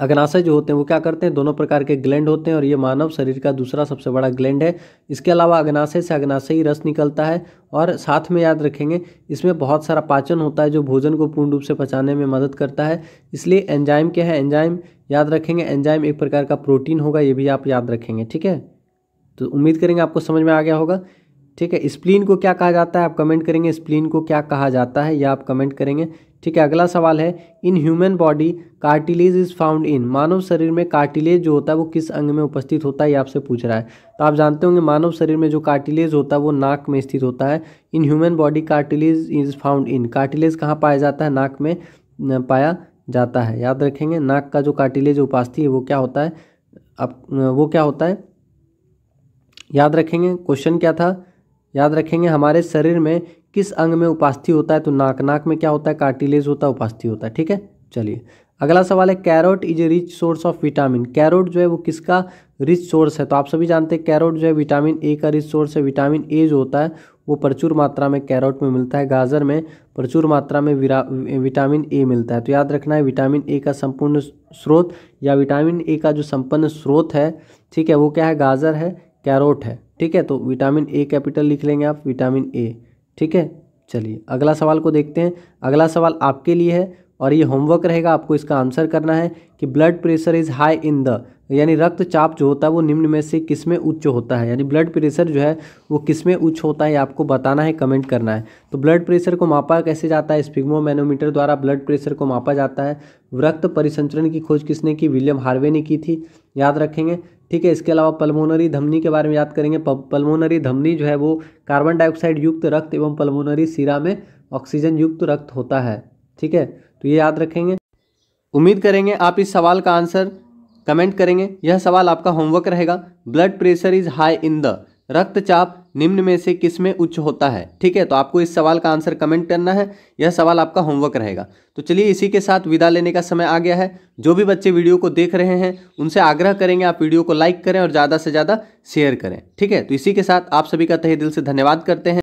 अग्नाशय जो होते हैं वो क्या करते हैं दोनों प्रकार के ग्लैंड होते हैं और ये मानव शरीर का दूसरा सबसे बड़ा ग्लैंड है इसके अलावा अग्नाशय से अग्नाशयी रस निकलता है और साथ में याद रखेंगे इसमें बहुत सारा पाचन होता है जो भोजन को पूर्ण रूप से पचाने में मदद करता है इसलिए एंजाइम क्या है एंजाइम याद रखेंगे एंजाइम एक प्रकार का प्रोटीन होगा ये भी आप याद रखेंगे ठीक है तो उम्मीद करेंगे आपको समझ में आ गया होगा ठीक है स्प्लीन को क्या कहा जाता है आप कमेंट करेंगे स्प्लीन को क्या कहा जाता है या आप कमेंट करेंगे ठीक है अगला सवाल है in human body cartilage is found in मानव शरीर में कार्टिलेज जो होता है वो किस अंग में उपस्थित होता है ये आपसे पूछ रहा है तो आप जानते होंगे मानव शरीर में जो कार्टिलेज होता है वो नाक में स्थित होता है in human body cartilage is found in cartilage कहाँ पाया जाता है नाक में पाया जाता है याद रखेंगे नाक का जो कार्टिलेज उपास्थि है वो क्या होता है अब वो क्या होता है याद रखेंगे क्वेश्चन क्या था याद रखेंगे हमारे शरीर में किस अंग में उपास्थि होता है तो नाक नाक में क्या होता है कार्टिलेज होता है उपास्थि होता है ठीक है चलिए अगला सवाल है carrot is a rich source of vitamin carrot जो है वो किसका रिच सोर्स है तो आप सभी जानते हैं कैरोट जो है विटामिन ए का रिच सोर्स है विटामिन ए जो होता है वो प्रचुर मात्रा में कैरोट में मिलता है गाजर में प्रचुर मात्रा में विटामिन ए मिलता है तो याद रखना है विटामिन ए का संपूर्ण स्रोत या विटामिन ए का जो संपन्न स्रोत है ठीक है वो क्या है गाजर है कैरोट है ठीक है तो विटामिन ए कैपिटल लिख लेंगे आप विटामिन ए ठीक है चलिए अगला सवाल को देखते हैं अगला सवाल आपके लिए है और ये होमवर्क रहेगा आपको इसका आंसर करना है कि blood pressure is high in the यानी रक्तचाप जो होता है वो निम्न में से किस में उच्च होता है यानी ब्लड प्रेशर जो है वो किस में उच्च होता है आपको बताना है कमेंट करना है तो ब्लड प्रेशर को मापा कैसे जाता है स्पिग्मो मैनोमीटर द्वारा ब्लड प्रेशर को मापा जाता है रक्त परिसंचरण की खोज किसने की विलियम हार्वे ने की थी याद रखेंगे ठीक है इसके अलावा पल्मोनरी धमनी के बारे में याद करेंगे पल्मोनरी धमनी जो है वो कार्बन डाइऑक्साइड युक्त रक्त एवं पल्मोनरी सिरा में ऑक्सीजन युक्त रक्त होता है ठीक है तो ये याद रखेंगे उम्मीद करेंगे आप इस सवाल का आंसर कमेंट करेंगे यह सवाल आपका होमवर्क रहेगा blood pressure is high in the रक्तचाप निम्न में से किस में उच्च होता है ठीक है तो आपको इस सवाल का आंसर कमेंट करना है यह सवाल आपका होमवर्क रहेगा तो चलिए इसी के साथ विदा लेने का समय आ गया है जो भी बच्चे वीडियो को देख रहे हैं उनसे आग्रह करेंगे आप वीडियो को लाइक करें और ज़्यादा से ज़्यादा शेयर करें ठीक है तो इसी के साथ आप सभी का तहे दिल से धन्यवाद करते हैं